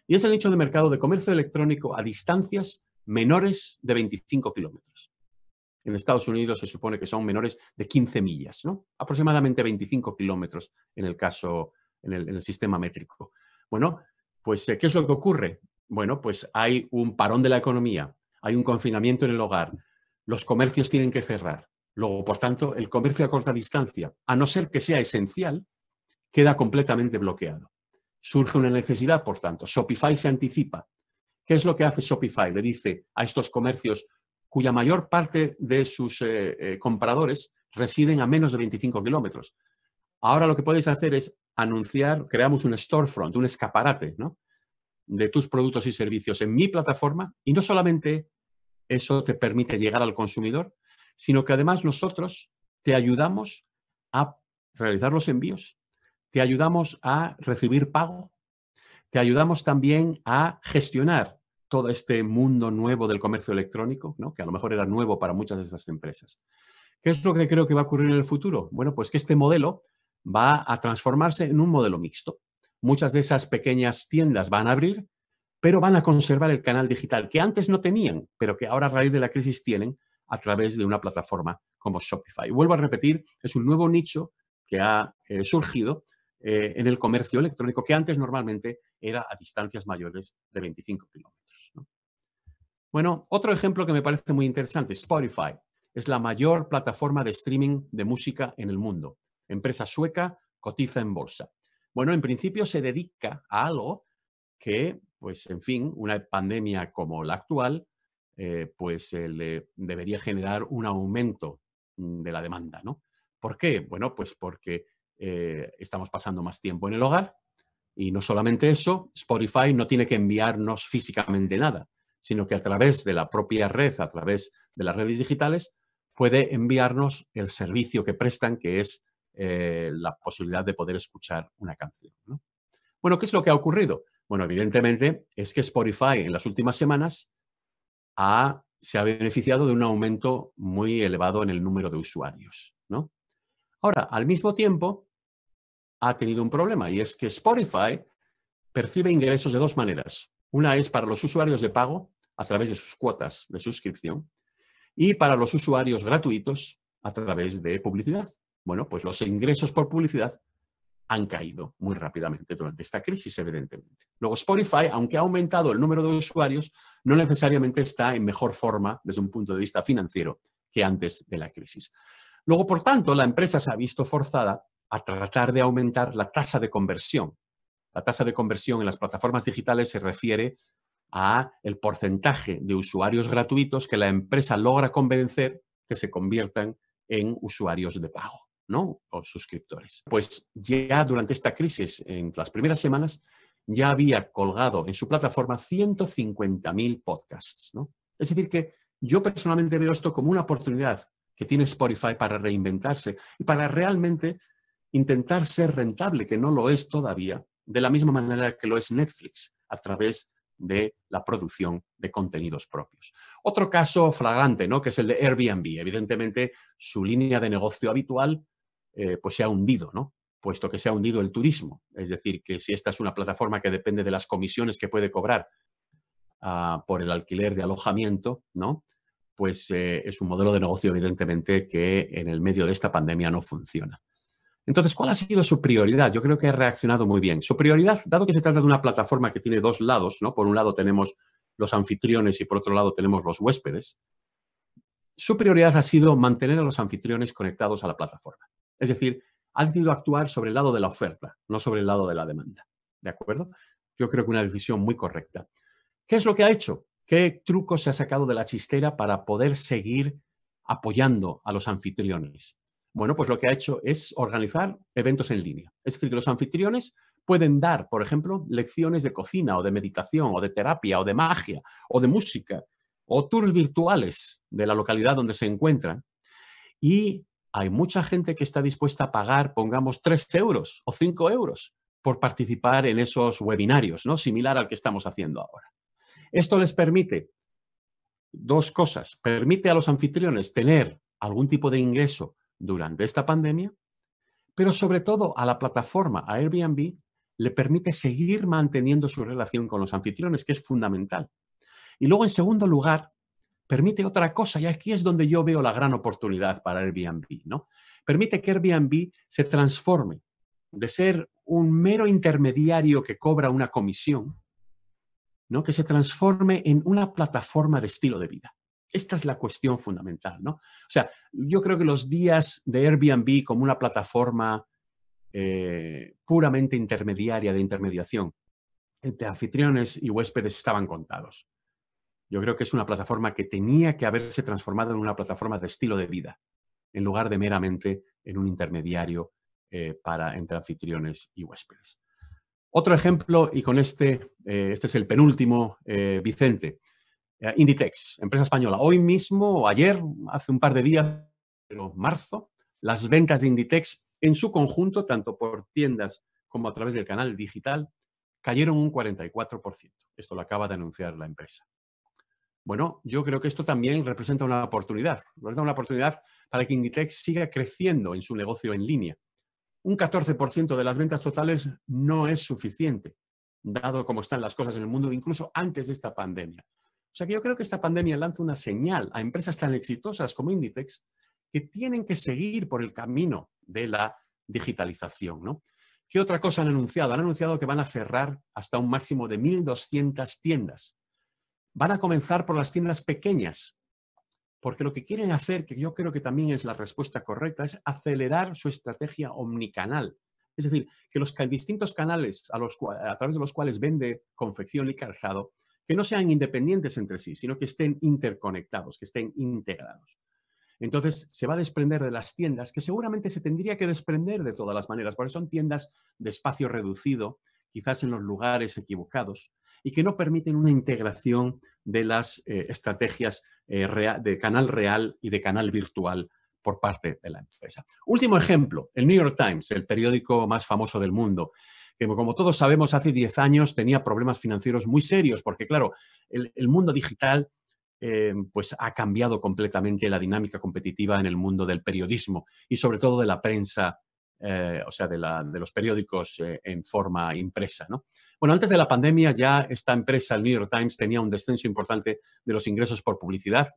Y es el nicho de mercado de comercio electrónico a distancias menores de 25 kilómetros. En Estados Unidos se supone que son menores de 15 millas, ¿no? Aproximadamente 25 kilómetros en el caso, en el sistema métrico. Bueno, pues eh, ¿qué es lo que ocurre? Bueno, pues hay un parón de la economía, hay un confinamiento en el hogar, los comercios tienen que cerrar. Luego, por tanto, el comercio a corta distancia, a no ser que sea esencial, queda completamente bloqueado. Surge una necesidad, por tanto. Shopify se anticipa. ¿Qué es lo que hace Shopify? Le dice a estos comercios cuya mayor parte de sus eh, eh, compradores residen a menos de 25 kilómetros. Ahora lo que podéis hacer es anunciar, creamos un storefront, un escaparate, ¿no? De tus productos y servicios en mi plataforma y no solamente eso te permite llegar al consumidor, sino que además nosotros te ayudamos a realizar los envíos, te ayudamos a recibir pago, te ayudamos también a gestionar todo este mundo nuevo del comercio electrónico, que a lo mejor era nuevo para muchas de estas empresas. ¿Qué es lo que creo que va a ocurrir en el futuro? Bueno, pues que este modelo va a transformarse en un modelo mixto. Muchas de esas pequeñas tiendas van a abrir, pero van a conservar el canal digital que antes no tenían, pero que ahora a raíz de la crisis tienen a través de una plataforma como Shopify. Vuelvo a repetir, es un nuevo nicho que ha eh, surgido eh, en el comercio electrónico que antes normalmente era a distancias mayores de 25 kilómetros. Bueno, otro ejemplo que me parece muy interesante, Spotify, es la mayor plataforma de streaming de música en el mundo empresa sueca, cotiza en bolsa. Bueno, en principio se dedica a algo que, pues en fin, una pandemia como la actual, eh, pues le debería generar un aumento mm, de la demanda, ¿no? ¿Por qué? Bueno, pues porque eh, estamos pasando más tiempo en el hogar y no solamente eso, Spotify no tiene que enviarnos físicamente nada, sino que a través de la propia red, a través de las redes digitales, puede enviarnos el servicio que prestan, que es eh, la posibilidad de poder escuchar una canción. Bueno, ¿qué es lo que ha ocurrido? Bueno, evidentemente es que Spotify en las últimas semanas se ha beneficiado de un aumento muy elevado en el número de usuarios. Ahora, al mismo tiempo, ha tenido un problema y es que Spotify percibe ingresos de dos maneras. Una es para los usuarios de pago a través de sus cuotas de suscripción y para los usuarios gratuitos a través de publicidad. Bueno, pues los ingresos por publicidad han caído muy rápidamente durante esta crisis, evidentemente. Luego, Spotify, aunque ha aumentado el número de usuarios, no necesariamente está en mejor forma desde un punto de vista financiero que antes de la crisis. Luego, por tanto, la empresa se ha visto forzada a tratar de aumentar la tasa de conversión. La tasa de conversión en las plataformas digitales se refiere a el porcentaje de usuarios gratuitos que la empresa logra convencer que se conviertan en usuarios de pago. ¿no? O suscriptores. Pues ya durante esta crisis, en las primeras semanas, ya había colgado en su plataforma 150.000 podcasts, Es decir, que yo personalmente veo esto como una oportunidad que tiene Spotify para reinventarse y para realmente intentar ser rentable, que no lo es todavía, de la misma manera que lo es Netflix, a través de la producción de contenidos propios. Otro caso flagrante, ¿no? que es el de Airbnb. Evidentemente, su línea de negocio habitual eh, pues se ha hundido, ¿no? puesto que se ha hundido el turismo. Es decir, que si esta es una plataforma que depende de las comisiones que puede cobrar ah, por el alquiler de alojamiento, ¿no? pues eh, es un modelo de negocio evidentemente que en el medio de esta pandemia no funciona. Entonces, ¿cuál ha sido su prioridad? Yo creo que ha reaccionado muy bien. Su prioridad, dado que se trata de una plataforma que tiene dos lados, ¿no? Por un lado tenemos los anfitriones y por otro lado tenemos los huéspedes. Su prioridad ha sido mantener a los anfitriones conectados a la plataforma. Es decir, ha decidido actuar sobre el lado de la oferta, no sobre el lado de la demanda. ¿De acuerdo? Yo creo que una decisión muy correcta. ¿Qué es lo que ha hecho? ¿Qué truco se ha sacado de la chistera para poder seguir apoyando a los anfitriones? Bueno, pues lo que ha hecho es organizar eventos en línea. Es decir, los anfitriones pueden dar, por ejemplo, lecciones de cocina o de meditación o de terapia o de magia o de música o tours virtuales de la localidad donde se encuentran. Y hay mucha gente que está dispuesta a pagar, pongamos, tres euros o cinco euros por participar en esos webinarios, ¿no? Similar al que estamos haciendo ahora. Esto les permite dos cosas. Permite a los anfitriones tener algún tipo de ingreso durante esta pandemia, pero sobre todo a la plataforma, a Airbnb, le permite seguir manteniendo su relación con los anfitriones, que es fundamental. Y luego, en segundo lugar, permite otra cosa y aquí es donde yo veo la gran oportunidad para Airbnb, ¿no? Permite que Airbnb se transforme de ser un mero intermediario que cobra una comisión, ¿no? Que se transforme en una plataforma de estilo de vida. Esta es la cuestión fundamental, ¿no? O sea, yo creo que los días de Airbnb como una plataforma eh, puramente intermediaria de intermediación entre anfitriones y huéspedes estaban contados. Yo creo que es una plataforma que tenía que haberse transformado en una plataforma de estilo de vida, en lugar de meramente en un intermediario eh, para entre anfitriones y huéspedes. Otro ejemplo, y con este, eh, este es el penúltimo, eh, Vicente, Inditex, empresa española. Hoy mismo, o ayer, hace un par de días, pero marzo, las ventas de Inditex en su conjunto, tanto por tiendas como a través del canal digital, cayeron un 44%. Esto lo acaba de anunciar la empresa. Bueno, yo creo que esto también representa una oportunidad, representa una oportunidad para que Inditex siga creciendo en su negocio en línea. Un 14% de las ventas totales no es suficiente, dado cómo están las cosas en el mundo, incluso antes de esta pandemia. O sea que yo creo que esta pandemia lanza una señal a empresas tan exitosas como Inditex que tienen que seguir por el camino de la digitalización. ¿no? ¿Qué otra cosa han anunciado? Han anunciado que van a cerrar hasta un máximo de 1.200 tiendas van a comenzar por las tiendas pequeñas, porque lo que quieren hacer, que yo creo que también es la respuesta correcta, es acelerar su estrategia omnicanal. Es decir, que los distintos canales a, través de los cuales vende confección y calzado, que no sean independientes entre sí, sino que estén interconectados, que estén integrados. Entonces, se va a desprender de las tiendas, que seguramente se tendría que desprender de todas las maneras, porque son tiendas de espacio reducido, quizás en los lugares equivocados, y que no permiten una integración de las eh, estrategias eh, de canal real y de canal virtual por parte de la empresa. Último ejemplo, el New York Times, el periódico más famoso del mundo, que como todos sabemos hace 10 años tenía problemas financieros muy serios, porque claro, el, mundo digital eh, pues ha cambiado completamente la dinámica competitiva en el mundo del periodismo y sobre todo de la prensa eh, o sea, de, los periódicos eh, en forma impresa. Bueno, antes de la pandemia ya esta empresa, el New York Times, tenía un descenso importante de los ingresos por publicidad.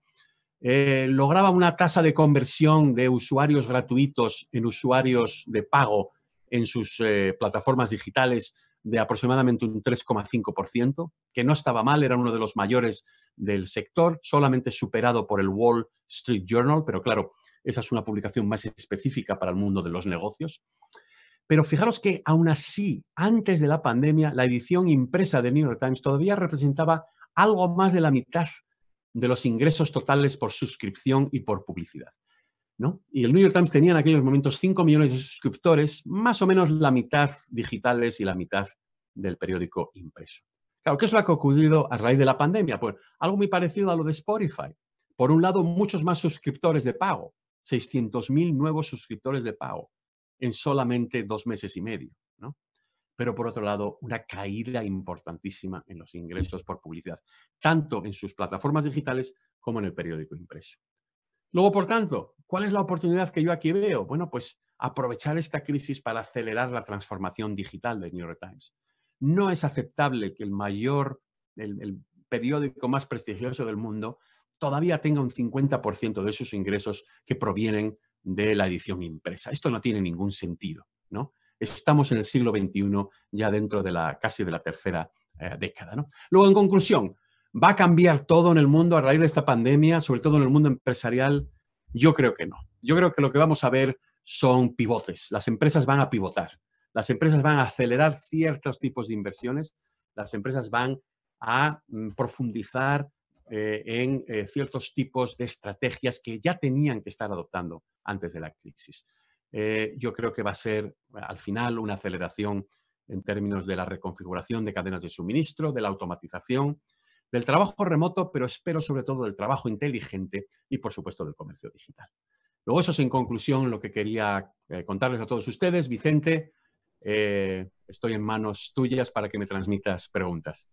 Eh, lograba una tasa de conversión de usuarios gratuitos en usuarios de pago en sus plataformas digitales de aproximadamente un 3,5%, que no estaba mal, era uno de los mayores del sector, solamente superado por el Wall Street Journal, pero claro, esa es una publicación más específica para el mundo de los negocios. Pero fijaros que aún así, antes de la pandemia, la edición impresa de New York Times todavía representaba algo más de la mitad de los ingresos totales por suscripción y por publicidad. Y el New York Times tenía en aquellos momentos 5 millones de suscriptores, más o menos la mitad digitales y la mitad del periódico impreso. Claro, ¿qué es lo que ha ocurrido a raíz de la pandemia? Pues algo muy parecido a lo de Spotify. Por un lado, muchos más suscriptores de pago, 600.000 nuevos suscriptores de pago en solamente dos meses y medio, Pero por otro lado, una caída importantísima en los ingresos por publicidad, tanto en sus plataformas digitales como en el periódico impreso. Luego, por tanto, ¿cuál es la oportunidad que yo aquí veo? Bueno, pues aprovechar esta crisis para acelerar la transformación digital de New York Times. No es aceptable que el mayor, el periódico más prestigioso del mundo todavía tenga un 50% de esos ingresos que provienen de la edición impresa. Esto no tiene ningún sentido, ¿no? Estamos en el siglo XXI, ya dentro de la casi de la tercera eh, década. ¿no? Luego, en conclusión, ¿va a cambiar todo en el mundo a raíz de esta pandemia, sobre todo en el mundo empresarial? Yo creo que no. Yo creo que lo que vamos a ver son pivotes. Las empresas van a pivotar. Las empresas van a acelerar ciertos tipos de inversiones. Las empresas van a mm, profundizar eh, en eh, ciertos tipos de estrategias que ya tenían que estar adoptando antes de la crisis. Eh, yo creo que va a ser al final una aceleración en términos de la reconfiguración de cadenas de suministro, de la automatización, del trabajo remoto, pero espero sobre todo del trabajo inteligente y por supuesto del comercio digital. Luego eso es en conclusión lo que quería contarles a todos ustedes. Vicente, estoy en manos tuyas para que me transmitas preguntas.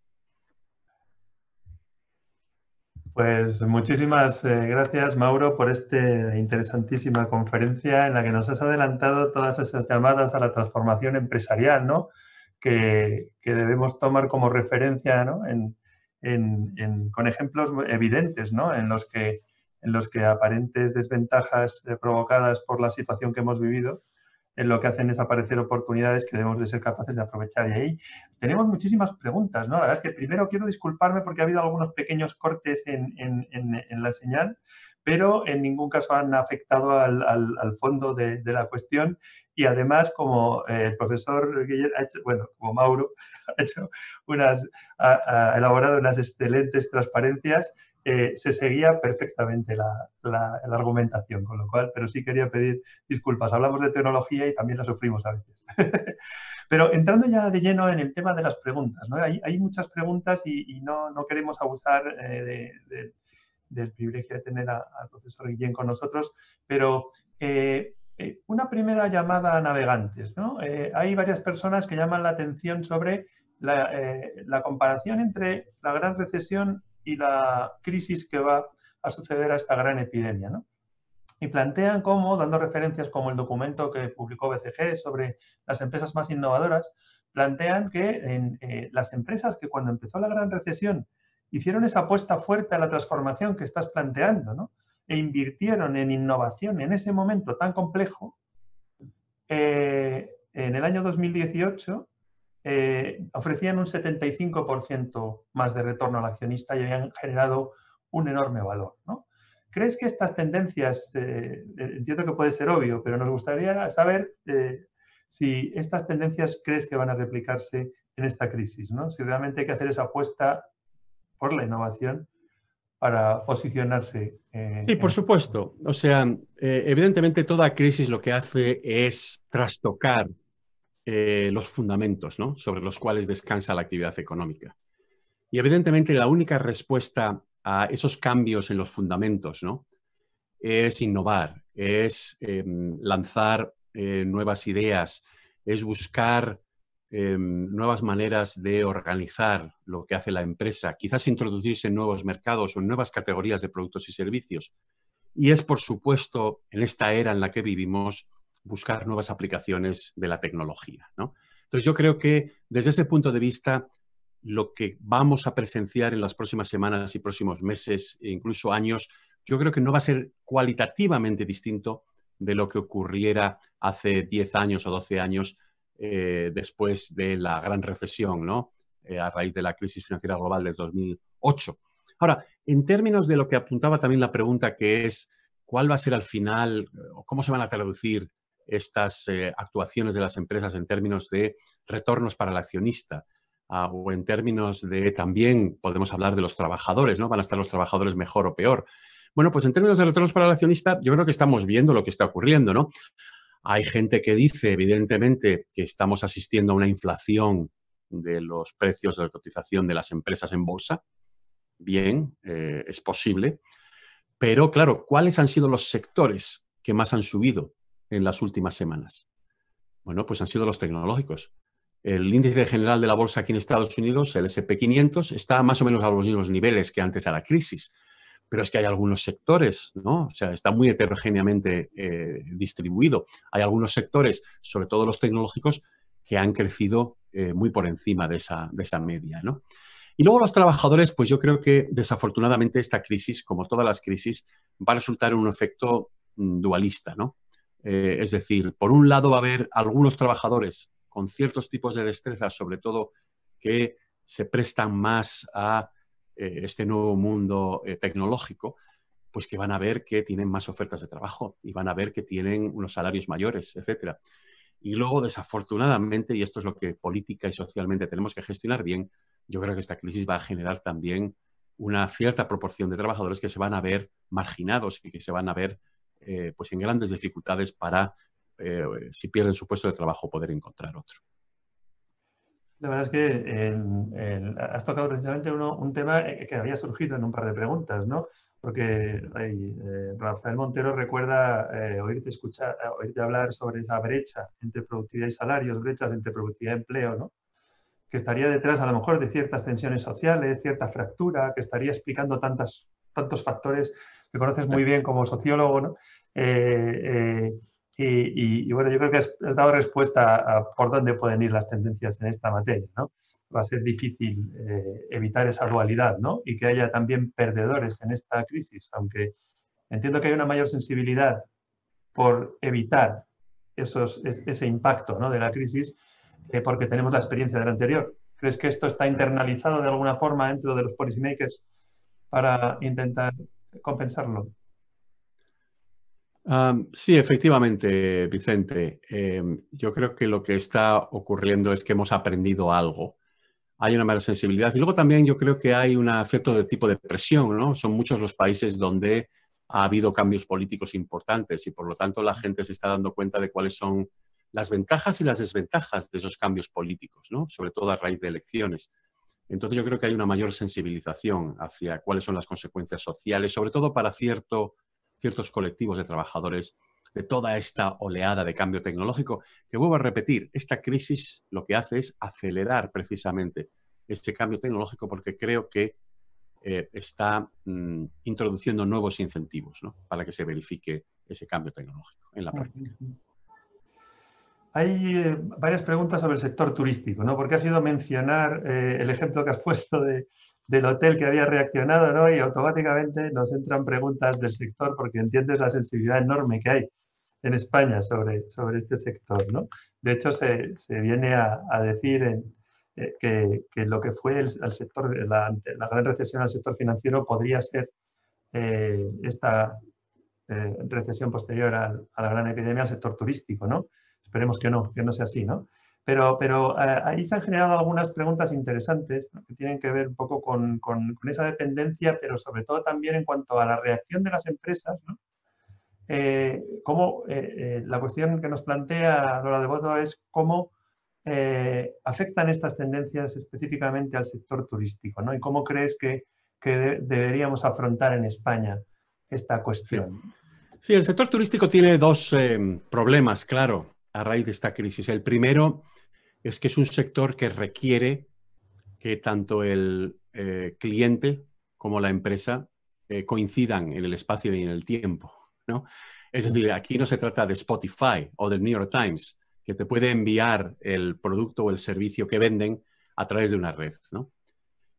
Pues muchísimas eh, gracias, Mauro, por esta interesantísima conferencia en la que nos has adelantado todas esas llamadas a la transformación empresarial, ¿no? Que, debemos tomar como referencia, ¿no? con ejemplos evidentes, ¿no? En los que, en los que aparentes desventajas eh, provocadas por la situación que hemos vivido, en lo que hacen es aparecer oportunidades que debemos de ser capaces de aprovechar. Y ahí tenemos muchísimas preguntas, ¿no? La verdad es que primero quiero disculparme porque ha habido algunos pequeños cortes en, la señal, pero en ningún caso han afectado al, fondo de, la cuestión. Y además, como eh, el profesor ha hecho, bueno, como Mauro, ha, hecho unas, ha elaborado unas excelentes transparencias, eh, se seguía perfectamente la, argumentación, con lo cual, pero sí quería pedir disculpas. Hablamos de tecnología y también la sufrimos a veces. pero entrando ya de lleno en el tema de las preguntas, ¿no? hay, muchas preguntas y, no, queremos abusar eh, del privilegio de tener al profesor Guillén con nosotros, pero eh, una primera llamada a navegantes. ¿no? hay varias personas que llaman la atención sobre la comparación entre la gran recesión y la crisis que va a suceder a esta gran epidemia. ¿no? Y plantean cómo, dando referencias como el documento que publicó BCG sobre las empresas más innovadoras, plantean que en, eh, las empresas que cuando empezó la gran recesión hicieron esa apuesta fuerte a la transformación que estás planteando, e invirtieron en innovación en ese momento tan complejo, eh, en el año 2018 eh, ofrecían un 75% más de retorno al accionista y habían generado un enorme valor. ¿Crees que estas tendencias, eh, eh, entiendo que puede ser obvio, pero nos gustaría saber si estas tendencias crees que van a replicarse en esta crisis, ¿no? si realmente hay que hacer esa apuesta por la innovación para posicionarse. sí, por supuesto. O sea, evidentemente toda crisis lo que hace es trastocar eh, los fundamentos ¿no? sobre los cuales descansa la actividad económica. Y evidentemente la única respuesta a esos cambios en los fundamentos ¿no? es innovar, es em, lanzar eh, nuevas ideas, es buscar em, nuevas maneras de organizar lo que hace la empresa, quizás introducirse en nuevos mercados o en nuevas categorías de productos y servicios. Y es, por supuesto, en esta era en la que vivimos, buscar nuevas aplicaciones de la tecnología. ¿no? Entonces yo creo que desde ese punto de vista, lo que vamos a presenciar en las próximas semanas y próximos meses e incluso años, yo creo que no va a ser cualitativamente distinto de lo que ocurriera hace 10 años o 12 años eh, después de la gran recesión, ¿no? Eh, a raíz de la crisis financiera global del 2008. Ahora, en términos de lo que apuntaba también la pregunta, que es cuál va a ser al final, o cómo se van a traducir estas eh, actuaciones de las empresas en términos de retornos para el accionista ah, o en términos de también podemos hablar de los trabajadores, ¿no? ¿Van a estar los trabajadores mejor o peor? Bueno, pues en términos de retornos para el accionista, yo creo que estamos viendo lo que está ocurriendo, ¿no? Hay gente que dice, evidentemente, que estamos asistiendo a una inflación de los precios de cotización de las empresas en bolsa. Bien, eh, es posible. Pero claro, ¿cuáles han sido los sectores que más han subido? en las últimas semanas? Bueno, pues han sido los tecnológicos. El índice general de la bolsa aquí en Estados Unidos, el SP500, está más o menos a los mismos niveles que antes a la crisis, pero es que hay algunos sectores, ¿no? O sea, está muy heterogéneamente eh, distribuido. Hay algunos sectores, sobre todo los tecnológicos, que han crecido eh, muy por encima de esa, media, ¿no? Y luego los trabajadores, pues yo creo que desafortunadamente esta crisis, como todas las crisis, va a resultar en un efecto mm, dualista, ¿no? Eh, es decir, por un lado va a haber algunos trabajadores con ciertos tipos de destrezas, sobre todo que se prestan más a eh, este nuevo mundo eh, tecnológico, pues que van a ver que tienen más ofertas de trabajo y van a ver que tienen unos salarios mayores, etc. Y luego, desafortunadamente, y esto es lo que política y socialmente tenemos que gestionar bien, yo creo que esta crisis va a generar también una cierta proporción de trabajadores que se van a ver marginados y que se van a ver eh, pues en grandes dificultades para, eh, si pierden su puesto de trabajo, poder encontrar otro. La verdad es que has tocado precisamente uno, un tema eh, que había surgido en un par de preguntas, ¿no? Porque Rafael Montero recuerda oírte, escuchar, hablar sobre esa brecha entre productividad y salarios, brechas entre productividad y empleo, ¿no? Que estaría detrás a lo mejor de ciertas tensiones sociales, cierta fractura, que estaría explicando tantas, tantos factores que conoces muy bien como sociólogo, ¿no? Eh, eh, y, bueno, yo creo que has, dado respuesta a, por dónde pueden ir las tendencias en esta materia, ¿no? Va a ser difícil eh, evitar esa dualidad, ¿no? Y que haya también perdedores en esta crisis, aunque entiendo que hay una mayor sensibilidad por evitar esos, ese impacto de la crisis, porque tenemos la experiencia del anterior. ¿Crees que esto está internalizado de alguna forma dentro de los policymakers para intentar compensarlo? sí, efectivamente, Vicente. Em, yo creo que lo que está ocurriendo es que hemos aprendido algo. Hay una mayor sensibilidad. Y luego también yo creo que hay un cierto de tipo de presión, ¿no? Son muchos los países donde ha habido cambios políticos importantes y por lo tanto la gente se está dando cuenta de cuáles son las ventajas y las desventajas de esos cambios políticos, ¿no? Sobre todo a raíz de elecciones. Entonces yo creo que hay una mayor sensibilización hacia cuáles son las consecuencias sociales, sobre todo para cierto ciertos colectivos de trabajadores de toda esta oleada de cambio tecnológico, que vuelvo a repetir, esta crisis lo que hace es acelerar precisamente este cambio tecnológico porque creo que eh, está mm, introduciendo nuevos incentivos para que se verifique ese cambio tecnológico en la práctica. Hay eh, varias preguntas sobre el sector turístico, ¿no? porque ha sido mencionar eh, el ejemplo que has puesto de, del hotel que había reaccionado, Y automáticamente nos entran preguntas del sector porque entiendes la sensibilidad enorme que hay en España sobre, sobre este sector, ¿no? De hecho, se, viene a, decir eh, que, lo que fue el, sector, la, la, gran recesión al sector financiero podría ser eh, esta eh, recesión posterior a, la gran epidemia al sector turístico, ¿no? Esperemos que no, que no sea así, ¿no? Pero, pero eh, ahí se han generado algunas preguntas interesantes que tienen que ver un poco con, con, esa dependencia, pero sobre todo también en cuanto a la reacción de las empresas, ¿no? Eh, eh, la cuestión que nos plantea Lola Voto es cómo afectan estas tendencias específicamente al sector turístico, ¿no? Y cómo crees que, que deberíamos afrontar en España esta cuestión. sí el sector turístico tiene dos problemas, claro, a raíz de esta crisis. El primero es que es un sector que requiere que tanto el eh, cliente como la empresa eh, coincidan en el espacio y en el tiempo. ¿no? Es decir, aquí no se trata de Spotify o del New York Times, que te puede enviar el producto o el servicio que venden a través de una red. ¿no?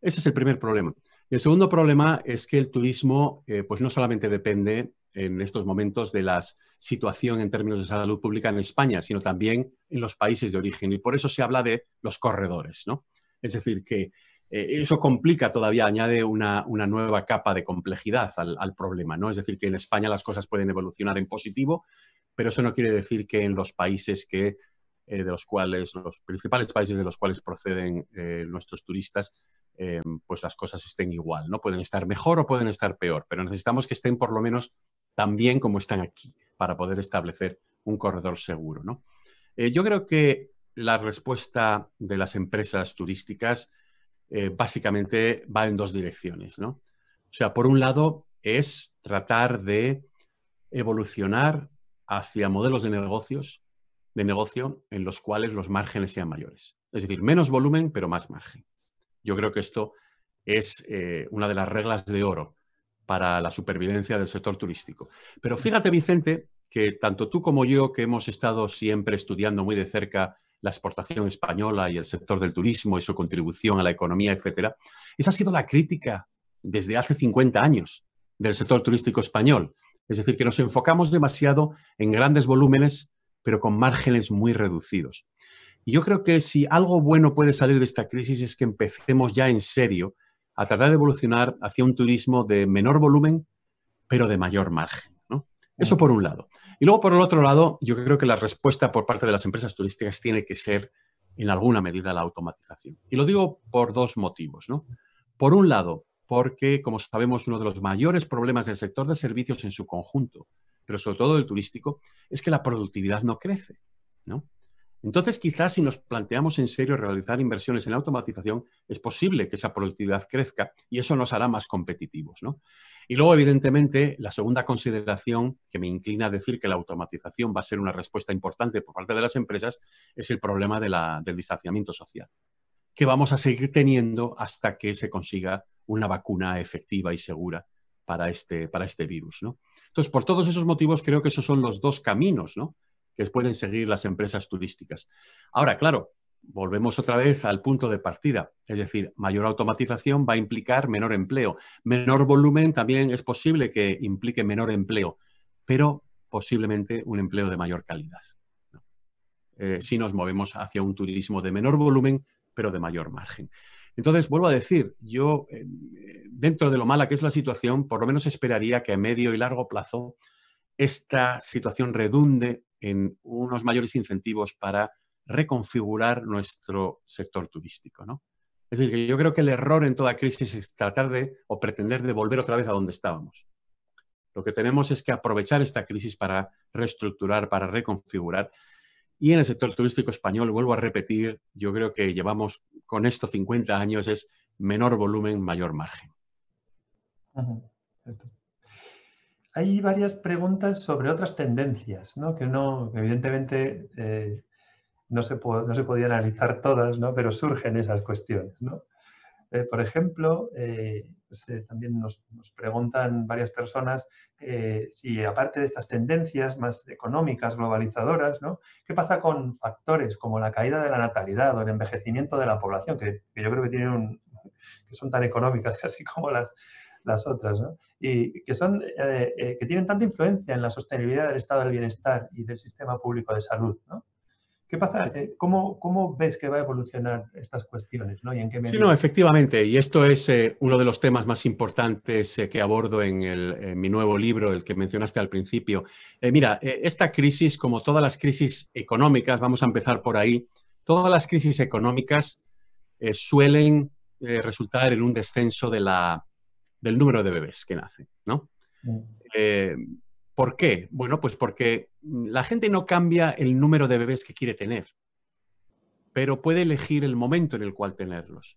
Ese es el primer problema. El segundo problema es que el turismo eh, pues no solamente depende en estos momentos de la situación en términos de salud pública en España, sino también en los países de origen. Y por eso se habla de los corredores, ¿no? Es decir, que eh, eso complica todavía, añade una, nueva capa de complejidad al, problema, ¿no? Es decir, que en España las cosas pueden evolucionar en positivo, pero eso no quiere decir que en los países que, eh, de los cuales, los principales países de los cuales proceden eh, nuestros turistas, pues las cosas estén igual, ¿no? Pueden estar mejor o pueden estar peor, pero necesitamos que estén por lo menos también como están aquí, para poder establecer un corredor seguro. ¿no? Eh, yo creo que la respuesta de las empresas turísticas eh, básicamente va en dos direcciones. O sea, por un lado es tratar de evolucionar hacia modelos de negocios de negocio en los cuales los márgenes sean mayores. Es decir, menos volumen, pero más margen. Yo creo que esto es eh, una de las reglas de oro para la supervivencia del sector turístico. Pero fíjate, Vicente, que tanto tú como yo, que hemos estado siempre estudiando muy de cerca la exportación española y el sector del turismo y su contribución a la economía, etcétera, esa ha sido la crítica desde hace 50 años del sector turístico español. Es decir, que nos enfocamos demasiado en grandes volúmenes, pero con márgenes muy reducidos. Y yo creo que si algo bueno puede salir de esta crisis es que empecemos ya en serio a tratar de evolucionar hacia un turismo de menor volumen, pero de mayor margen. ¿no? Eso mm. por un lado. Y luego por el otro lado, yo creo que la respuesta por parte de las empresas turísticas tiene que ser en alguna medida la automatización. Y lo digo por dos motivos. ¿no? Por un lado, porque, como sabemos, uno de los mayores problemas del sector de servicios en su conjunto, pero sobre todo del turístico, es que la productividad no crece. ¿no? Entonces, quizás si nos planteamos en serio realizar inversiones en la automatización, es posible que esa productividad crezca y eso nos hará más competitivos. ¿no? Y luego, evidentemente, la segunda consideración que me inclina a decir que la automatización va a ser una respuesta importante por parte de las empresas es el problema de del distanciamiento social, que vamos a seguir teniendo hasta que se consiga una vacuna efectiva y segura para este, para este virus. ¿no? Entonces, por todos esos motivos, creo que esos son los dos caminos, ¿no? que pueden seguir las empresas turísticas. Ahora, claro, volvemos otra vez al punto de partida, es decir, mayor automatización va a implicar menor empleo. Menor volumen también es posible que implique menor empleo, pero posiblemente un empleo de mayor calidad. Eh, si nos movemos hacia un turismo de menor volumen, pero de mayor margen. Entonces, vuelvo a decir, yo, eh, dentro de lo mala que es la situación, por lo menos esperaría que a medio y largo plazo esta situación redunde en unos mayores incentivos para reconfigurar nuestro sector turístico. ¿no? Es decir, yo creo que el error en toda crisis es tratar de o pretender de volver otra vez a donde estábamos. Lo que tenemos es que aprovechar esta crisis para reestructurar, para reconfigurar. Y en el sector turístico español, vuelvo a repetir, yo creo que llevamos con esto 50 años, es menor volumen, mayor margen. Ajá, perfecto hay varias preguntas sobre otras tendencias, ¿no? que no, evidentemente eh, no, se no se podía analizar todas, pero surgen esas cuestiones. ¿no? Eh, por ejemplo, eh, también nos, preguntan varias personas si aparte de estas tendencias más económicas, globalizadoras, ¿no? ¿qué pasa con factores como la caída de la natalidad o el envejecimiento de la población, que, yo creo que, tienen un, que son tan económicas casi como las, las otras, ¿no? Y que, son, eh, eh, que tienen tanta influencia en la sostenibilidad del estado del bienestar y del sistema público de salud, ¿no? ¿Qué pasa? Eh, ¿Cómo, ¿Cómo, ves que va a evolucionar estas cuestiones? ¿no? ¿Y en qué sí, no, efectivamente. Y esto es uno de los temas más importantes que abordo en, mi nuevo libro, el que mencionaste al principio. mira, esta crisis, como todas las crisis económicas, vamos a empezar por ahí, todas las crisis económicas suelen resultar en un descenso de la, del número de bebés que nacen, ¿no? Mm. Eh, ¿Por qué? Bueno, pues porque la gente no cambia el número de bebés que quiere tener, pero puede elegir el momento en el cual tenerlos.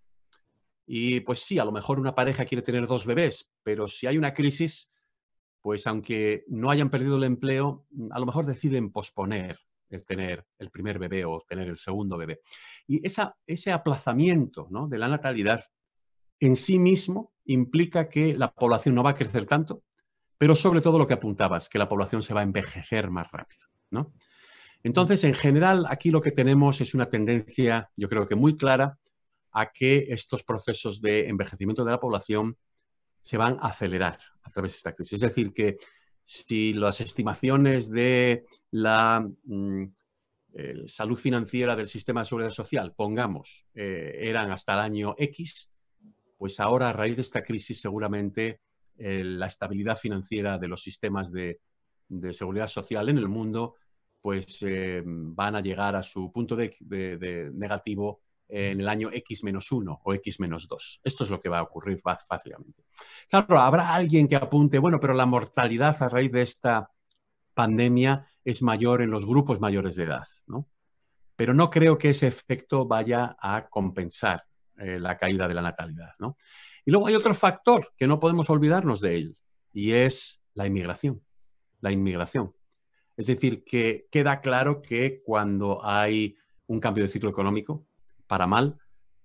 Y pues sí, a lo mejor una pareja quiere tener dos bebés, pero si hay una crisis, pues aunque no hayan perdido el empleo, a lo mejor deciden posponer el tener el primer bebé o tener el segundo bebé. Y esa, ese aplazamiento ¿no? de la natalidad en sí mismo implica que la población no va a crecer tanto, pero sobre todo lo que apuntabas, que la población se va a envejecer más rápido. ¿no? Entonces, en general, aquí lo que tenemos es una tendencia, yo creo que muy clara, a que estos procesos de envejecimiento de la población se van a acelerar a través de esta crisis. Es decir, que si las estimaciones de la mm, salud financiera del sistema de seguridad social, pongamos, eh, eran hasta el año X, pues ahora a raíz de esta crisis seguramente eh, la estabilidad financiera de los sistemas de, seguridad social en el mundo pues eh, van a llegar a su punto de, negativo en el año X-1 o X-2. Esto es lo que va a ocurrir fácilmente. Claro, habrá alguien que apunte, bueno, pero la mortalidad a raíz de esta pandemia es mayor en los grupos mayores de edad, ¿no? Pero no creo que ese efecto vaya a compensar eh, la caída de la natalidad. ¿no? Y luego hay otro factor que no podemos olvidarnos de él, y es la inmigración. La inmigración. Es decir, que queda claro que cuando hay un cambio de ciclo económico, para mal,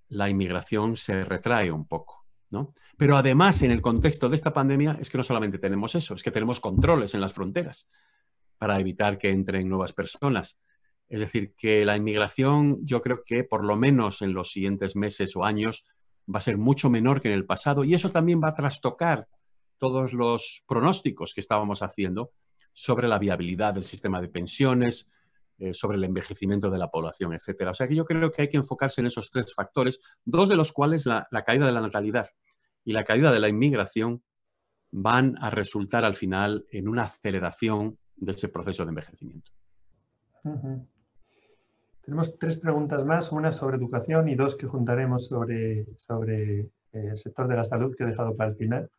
la inmigración se retrae un poco. ¿no? Pero además, en el contexto de esta pandemia, es que no solamente tenemos eso, es que tenemos controles en las fronteras para evitar que entren nuevas personas. Es decir, que la inmigración yo creo que por lo menos en los siguientes meses o años va a ser mucho menor que en el pasado y eso también va a trastocar todos los pronósticos que estábamos haciendo sobre la viabilidad del sistema de pensiones, eh, sobre el envejecimiento de la población, etcétera. O sea que yo creo que hay que enfocarse en esos tres factores, dos de los cuales la, caída de la natalidad y la caída de la inmigración van a resultar al final en una aceleración de ese proceso de envejecimiento. Tenemos tres preguntas más, una sobre educación y dos que juntaremos sobre, sobre eh, el sector de la salud que he dejado para el final.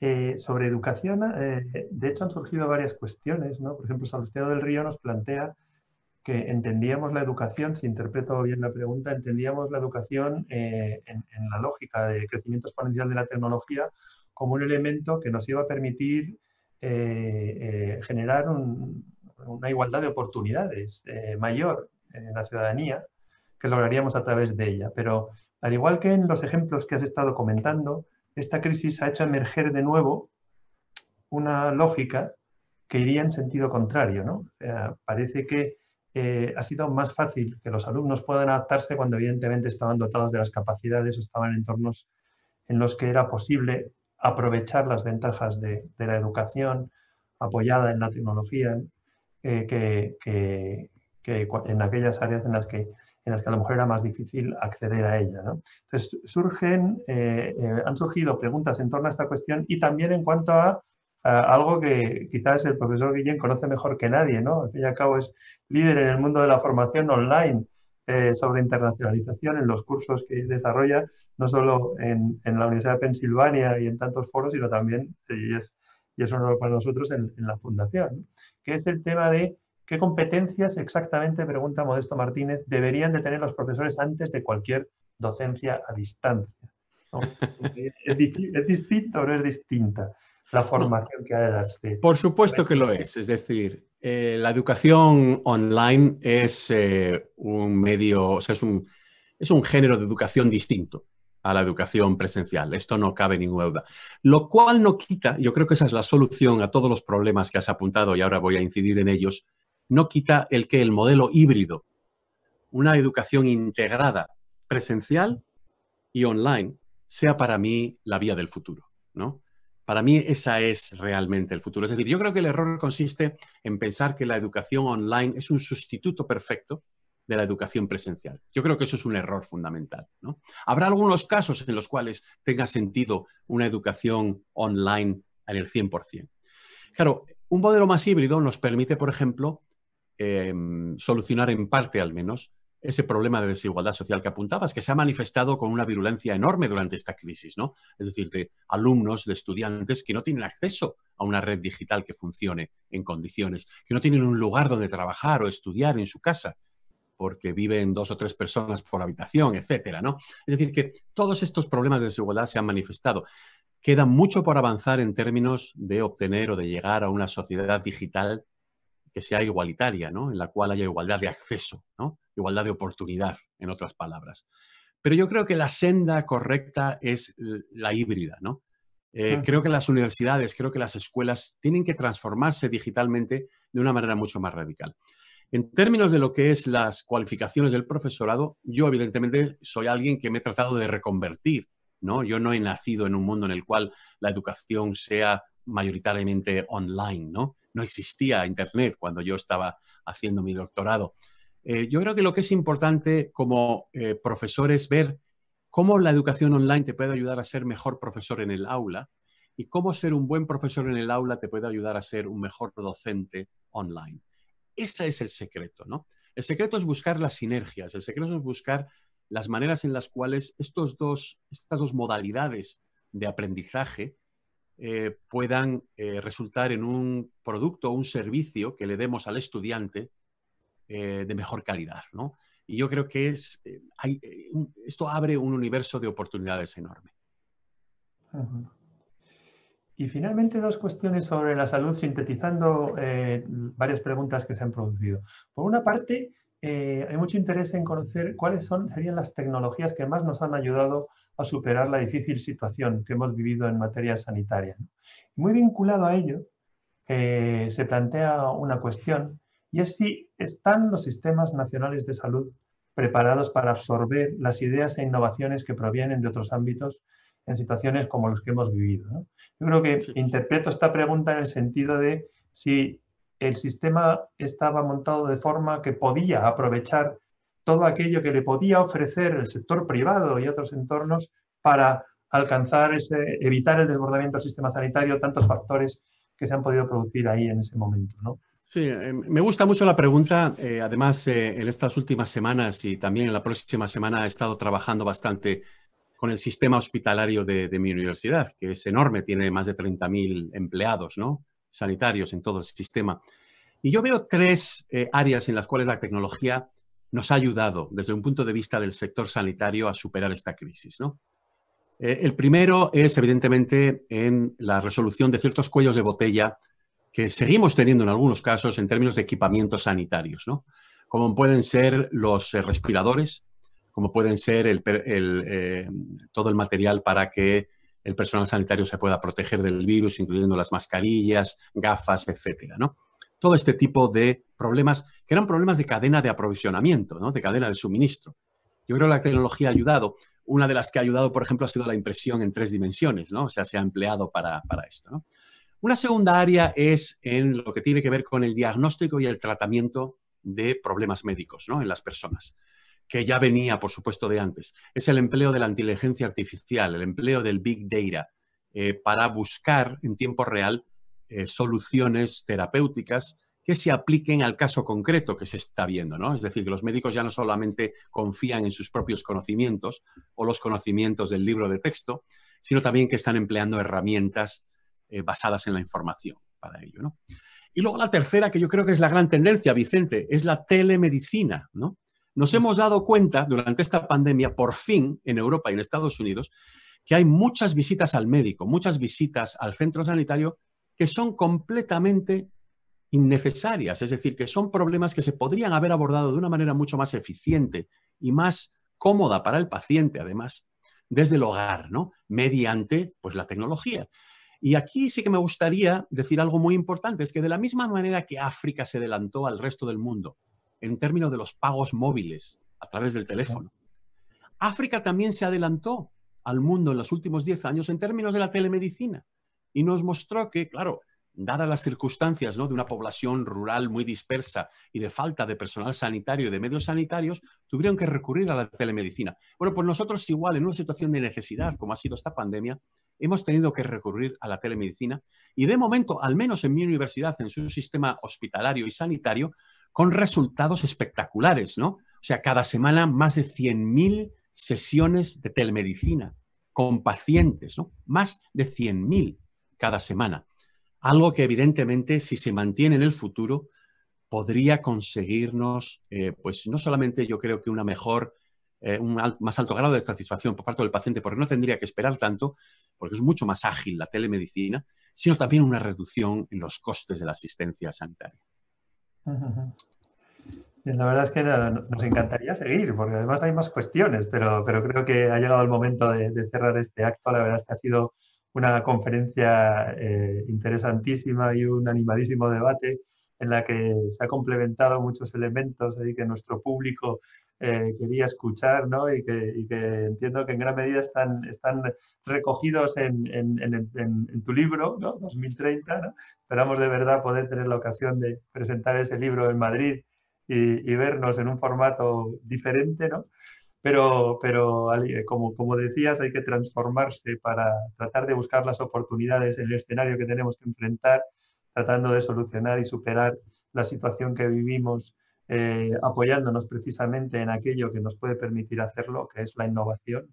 Eh, sobre educación, eh, de hecho han surgido varias cuestiones, Por ejemplo, Salustiano del Río nos plantea que entendíamos la educación, si interpreto bien la pregunta, entendíamos la educación en, la lógica de crecimiento exponencial de la tecnología como un elemento que nos iba a permitir generar una igualdad de oportunidades mayor en la ciudadanía que lograríamos a través de ella. Pero al igual que en los ejemplos que has estado comentando, esta crisis ha hecho emerger de nuevo una lógica que iría en sentido contrario. ¿no? Eh, parece que eh, ha sido más fácil que los alumnos puedan adaptarse cuando evidentemente estaban dotados de las capacidades o estaban en entornos en los que era posible aprovechar las ventajas de, la educación apoyada en la tecnología eh, que, que en aquellas áreas en las que en las que a lo mejor era más difícil acceder a ella. Entonces, surgen, eh, eh, han surgido preguntas en torno a esta cuestión y también en cuanto a, algo que quizás el profesor Guillén conoce mejor que nadie, ¿no? Al fin y al cabo es líder en el mundo de la formación online eh, sobre internacionalización en los cursos que desarrolla, no solo en, la Universidad de Pensilvania y en tantos foros, sino también, y es, y es un honor para nosotros, en, la fundación, que es el tema de ¿Qué competencias exactamente, pregunta Modesto Martínez, deberían de tener los profesores antes de cualquier docencia a distancia? ¿Es, distinto o no es distinta la formación que ha de darse? Por supuesto que lo es. Es decir, eh, la educación online es eh, un medio, o sea, es un, es un género de educación distinto a la educación presencial. Esto no cabe ninguna duda. Lo cual no quita, yo creo que esa es la solución a todos los problemas que has apuntado y ahora voy a incidir en ellos, no quita el que el modelo híbrido, una educación integrada, presencial y online, sea para mí la vía del futuro, ¿no? Para mí esa es realmente el futuro. Es decir, yo creo que el error consiste en pensar que la educación online es un sustituto perfecto de la educación presencial. Yo creo que eso es un error fundamental. Habrá algunos casos en los cuales tenga sentido una educación online en el 100%. Claro, un modelo más híbrido nos permite, por ejemplo, Em, solucionar en parte al menos ese problema de desigualdad social que apuntabas, que se ha manifestado con una virulencia enorme durante esta crisis, ¿no? Es decir, de alumnos, de estudiantes que no tienen acceso a una red digital que funcione en condiciones, que no tienen un lugar donde trabajar o estudiar en su casa, porque viven dos o tres personas por habitación, etcétera, ¿no? Es decir, que todos estos problemas de desigualdad se han manifestado. Queda mucho por avanzar en términos de obtener o de llegar a una sociedad digital que sea igualitaria, ¿no? en la cual haya igualdad de acceso, ¿no? igualdad de oportunidad, en otras palabras. Pero yo creo que la senda correcta es la híbrida. ¿no? Eh, creo que las universidades, creo que las escuelas tienen que transformarse digitalmente de una manera mucho más radical. En términos de lo que es las cualificaciones del profesorado, yo evidentemente soy alguien que me he tratado de reconvertir, ¿no? Yo no he nacido en un mundo en el cual la educación sea mayoritariamente online, ¿no? no existía Internet cuando yo estaba haciendo mi doctorado. Eh, yo creo que lo que es importante como eh, profesor es ver cómo la educación online te puede ayudar a ser mejor profesor en el aula y cómo ser un buen profesor en el aula te puede ayudar a ser un mejor docente online. Ese es el secreto, ¿no? El secreto es buscar las sinergias, el secreto es buscar las maneras en las cuales estos dos, estas dos modalidades de aprendizaje eh, puedan eh, resultar en un producto o un servicio que le demos al estudiante eh, de mejor calidad. Y yo creo que es, esto abre un universo de oportunidades enorme. Y finalmente dos cuestiones sobre la salud, sintetizando varias preguntas que se han producido. Por una parte, eh, hay mucho interés en conocer cuáles son, serían las tecnologías que más nos han ayudado a superar la difícil situación que hemos vivido en materia sanitaria. Muy vinculado a ello, eh, se plantea una cuestión y es si están los sistemas nacionales de salud preparados para absorber las ideas e innovaciones que provienen de otros ámbitos en situaciones como las que hemos vivido. Yo creo que interpreto esta pregunta en el sentido de si el sistema estaba montado de forma que podía aprovechar todo aquello que le podía ofrecer el sector privado y otros entornos para alcanzar ese, evitar el desbordamiento del sistema sanitario, tantos factores que se han podido producir ahí en ese momento. Sí, eh, me gusta mucho la pregunta. Eh, además, eh, en estas últimas semanas y también en la próxima semana he estado trabajando bastante con el sistema hospitalario de, de mi universidad, que es enorme, tiene más de 30.000 empleados, ¿no? sanitarios, en todo el sistema. Y yo veo tres eh, áreas en las cuales la tecnología nos ha ayudado desde un punto de vista del sector sanitario a superar esta crisis. ¿no? Eh, el primero es, evidentemente, en la resolución de ciertos cuellos de botella que seguimos teniendo en algunos casos en términos de equipamientos sanitarios, ¿no? como pueden ser los eh, respiradores, como pueden ser el, todo el material para que el personal sanitario se pueda proteger del virus, incluyendo las mascarillas, gafas, etcétera, Todo este tipo de problemas que eran problemas de cadena de aprovisionamiento, De cadena de suministro. Yo creo que la tecnología ha ayudado. Una de las que ha ayudado, por ejemplo, ha sido la impresión en tres dimensiones, ¿no? O sea, se ha empleado para, esto, Una segunda área es en lo que tiene que ver con el diagnóstico y el tratamiento de problemas médicos, En las personas que ya venía, por supuesto, de antes. Es el empleo de la inteligencia artificial, el empleo del big data, eh, para buscar en tiempo real eh, soluciones terapéuticas que se apliquen al caso concreto que se está viendo, ¿no? Es decir, que los médicos ya no solamente confían en sus propios conocimientos o los conocimientos del libro de texto, sino también que están empleando herramientas eh, basadas en la información para ello, ¿no? Y luego la tercera, que yo creo que es la gran tendencia, Vicente, es la telemedicina, ¿no? nos hemos dado cuenta durante esta pandemia, por fin, en Europa y en Estados Unidos, que hay muchas visitas al médico, muchas visitas al centro sanitario que son completamente innecesarias, es decir, que son problemas que se podrían haber abordado de una manera mucho más eficiente y más cómoda para el paciente, además, desde el hogar, Mediante, pues, la tecnología. Y aquí sí que me gustaría decir algo muy importante, es que de la misma manera que África se adelantó al resto del mundo en términos de los pagos móviles a través del teléfono. África también se adelantó al mundo en los últimos 10 años en términos de la telemedicina y nos mostró que, claro, dadas las circunstancias de una población rural muy dispersa y de falta de personal sanitario y de medios sanitarios, tuvieron que recurrir a la telemedicina. Bueno, pues nosotros igual en una situación de necesidad como ha sido esta pandemia, hemos tenido que recurrir a la telemedicina y de momento, al menos en mi universidad, en su sistema hospitalario y sanitario, con resultados espectaculares, ¿no? O sea, cada semana más de 100.000 sesiones de telemedicina con pacientes, ¿no? Más de 100.000 cada semana. Algo que evidentemente, si se mantiene en el futuro, podría conseguirnos, eh, pues no solamente yo creo que una mejor, eh, un más alto grado de satisfacción por parte del paciente, porque no tendría que esperar tanto, porque es mucho más ágil la telemedicina, sino también una reducción en los costes de la asistencia sanitaria. La verdad es que nos encantaría seguir, porque además hay más cuestiones, pero, creo que ha llegado el momento de, cerrar este acto. La verdad es que ha sido una conferencia eh, interesantísima y un animadísimo debate en la que se ha complementado muchos elementos y que nuestro público eh, quería escuchar ¿no? y, que, y, que, entiendo que en gran medida están, están recogidos en, en, en, tu libro, ¿no? 2030. Esperamos de verdad poder tener la ocasión de presentar ese libro en Madrid y, y vernos en un formato diferente, ¿no? Pero, pero eh, como, como decías, hay que transformarse para tratar de buscar las oportunidades en el escenario que tenemos que enfrentar tratando de solucionar y superar la situación que vivimos, eh, apoyándonos precisamente en aquello que nos puede permitir hacerlo, que es la innovación.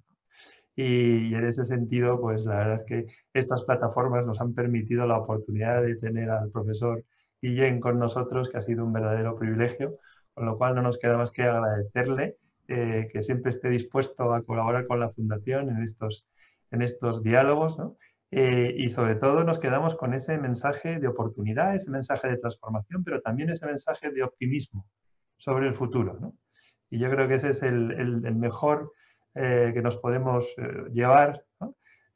Y, en ese sentido, pues la verdad es que estas plataformas nos han permitido la oportunidad de tener al profesor Guillén con nosotros, que ha sido un verdadero privilegio, con lo cual no nos queda más que agradecerle eh, que siempre esté dispuesto a colaborar con la Fundación en estos, en estos diálogos, ¿no? Eh, y sobre todo nos quedamos con ese mensaje de oportunidad, ese mensaje de transformación, pero también ese mensaje de optimismo sobre el futuro. ¿no? Y yo creo que ese es el, mejor eh, que nos podemos eh, llevar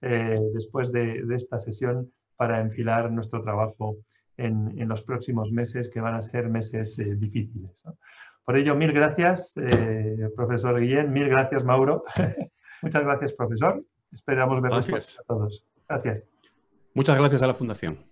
después de, esta sesión para enfilar nuestro trabajo en, los próximos meses, que van a ser meses difíciles. Por ello, mil gracias, profesor Guillén, mil gracias, Mauro. Muchas gracias, profesor. Esperamos verlos a todos. Gracias. Muchas gracias a la Fundación.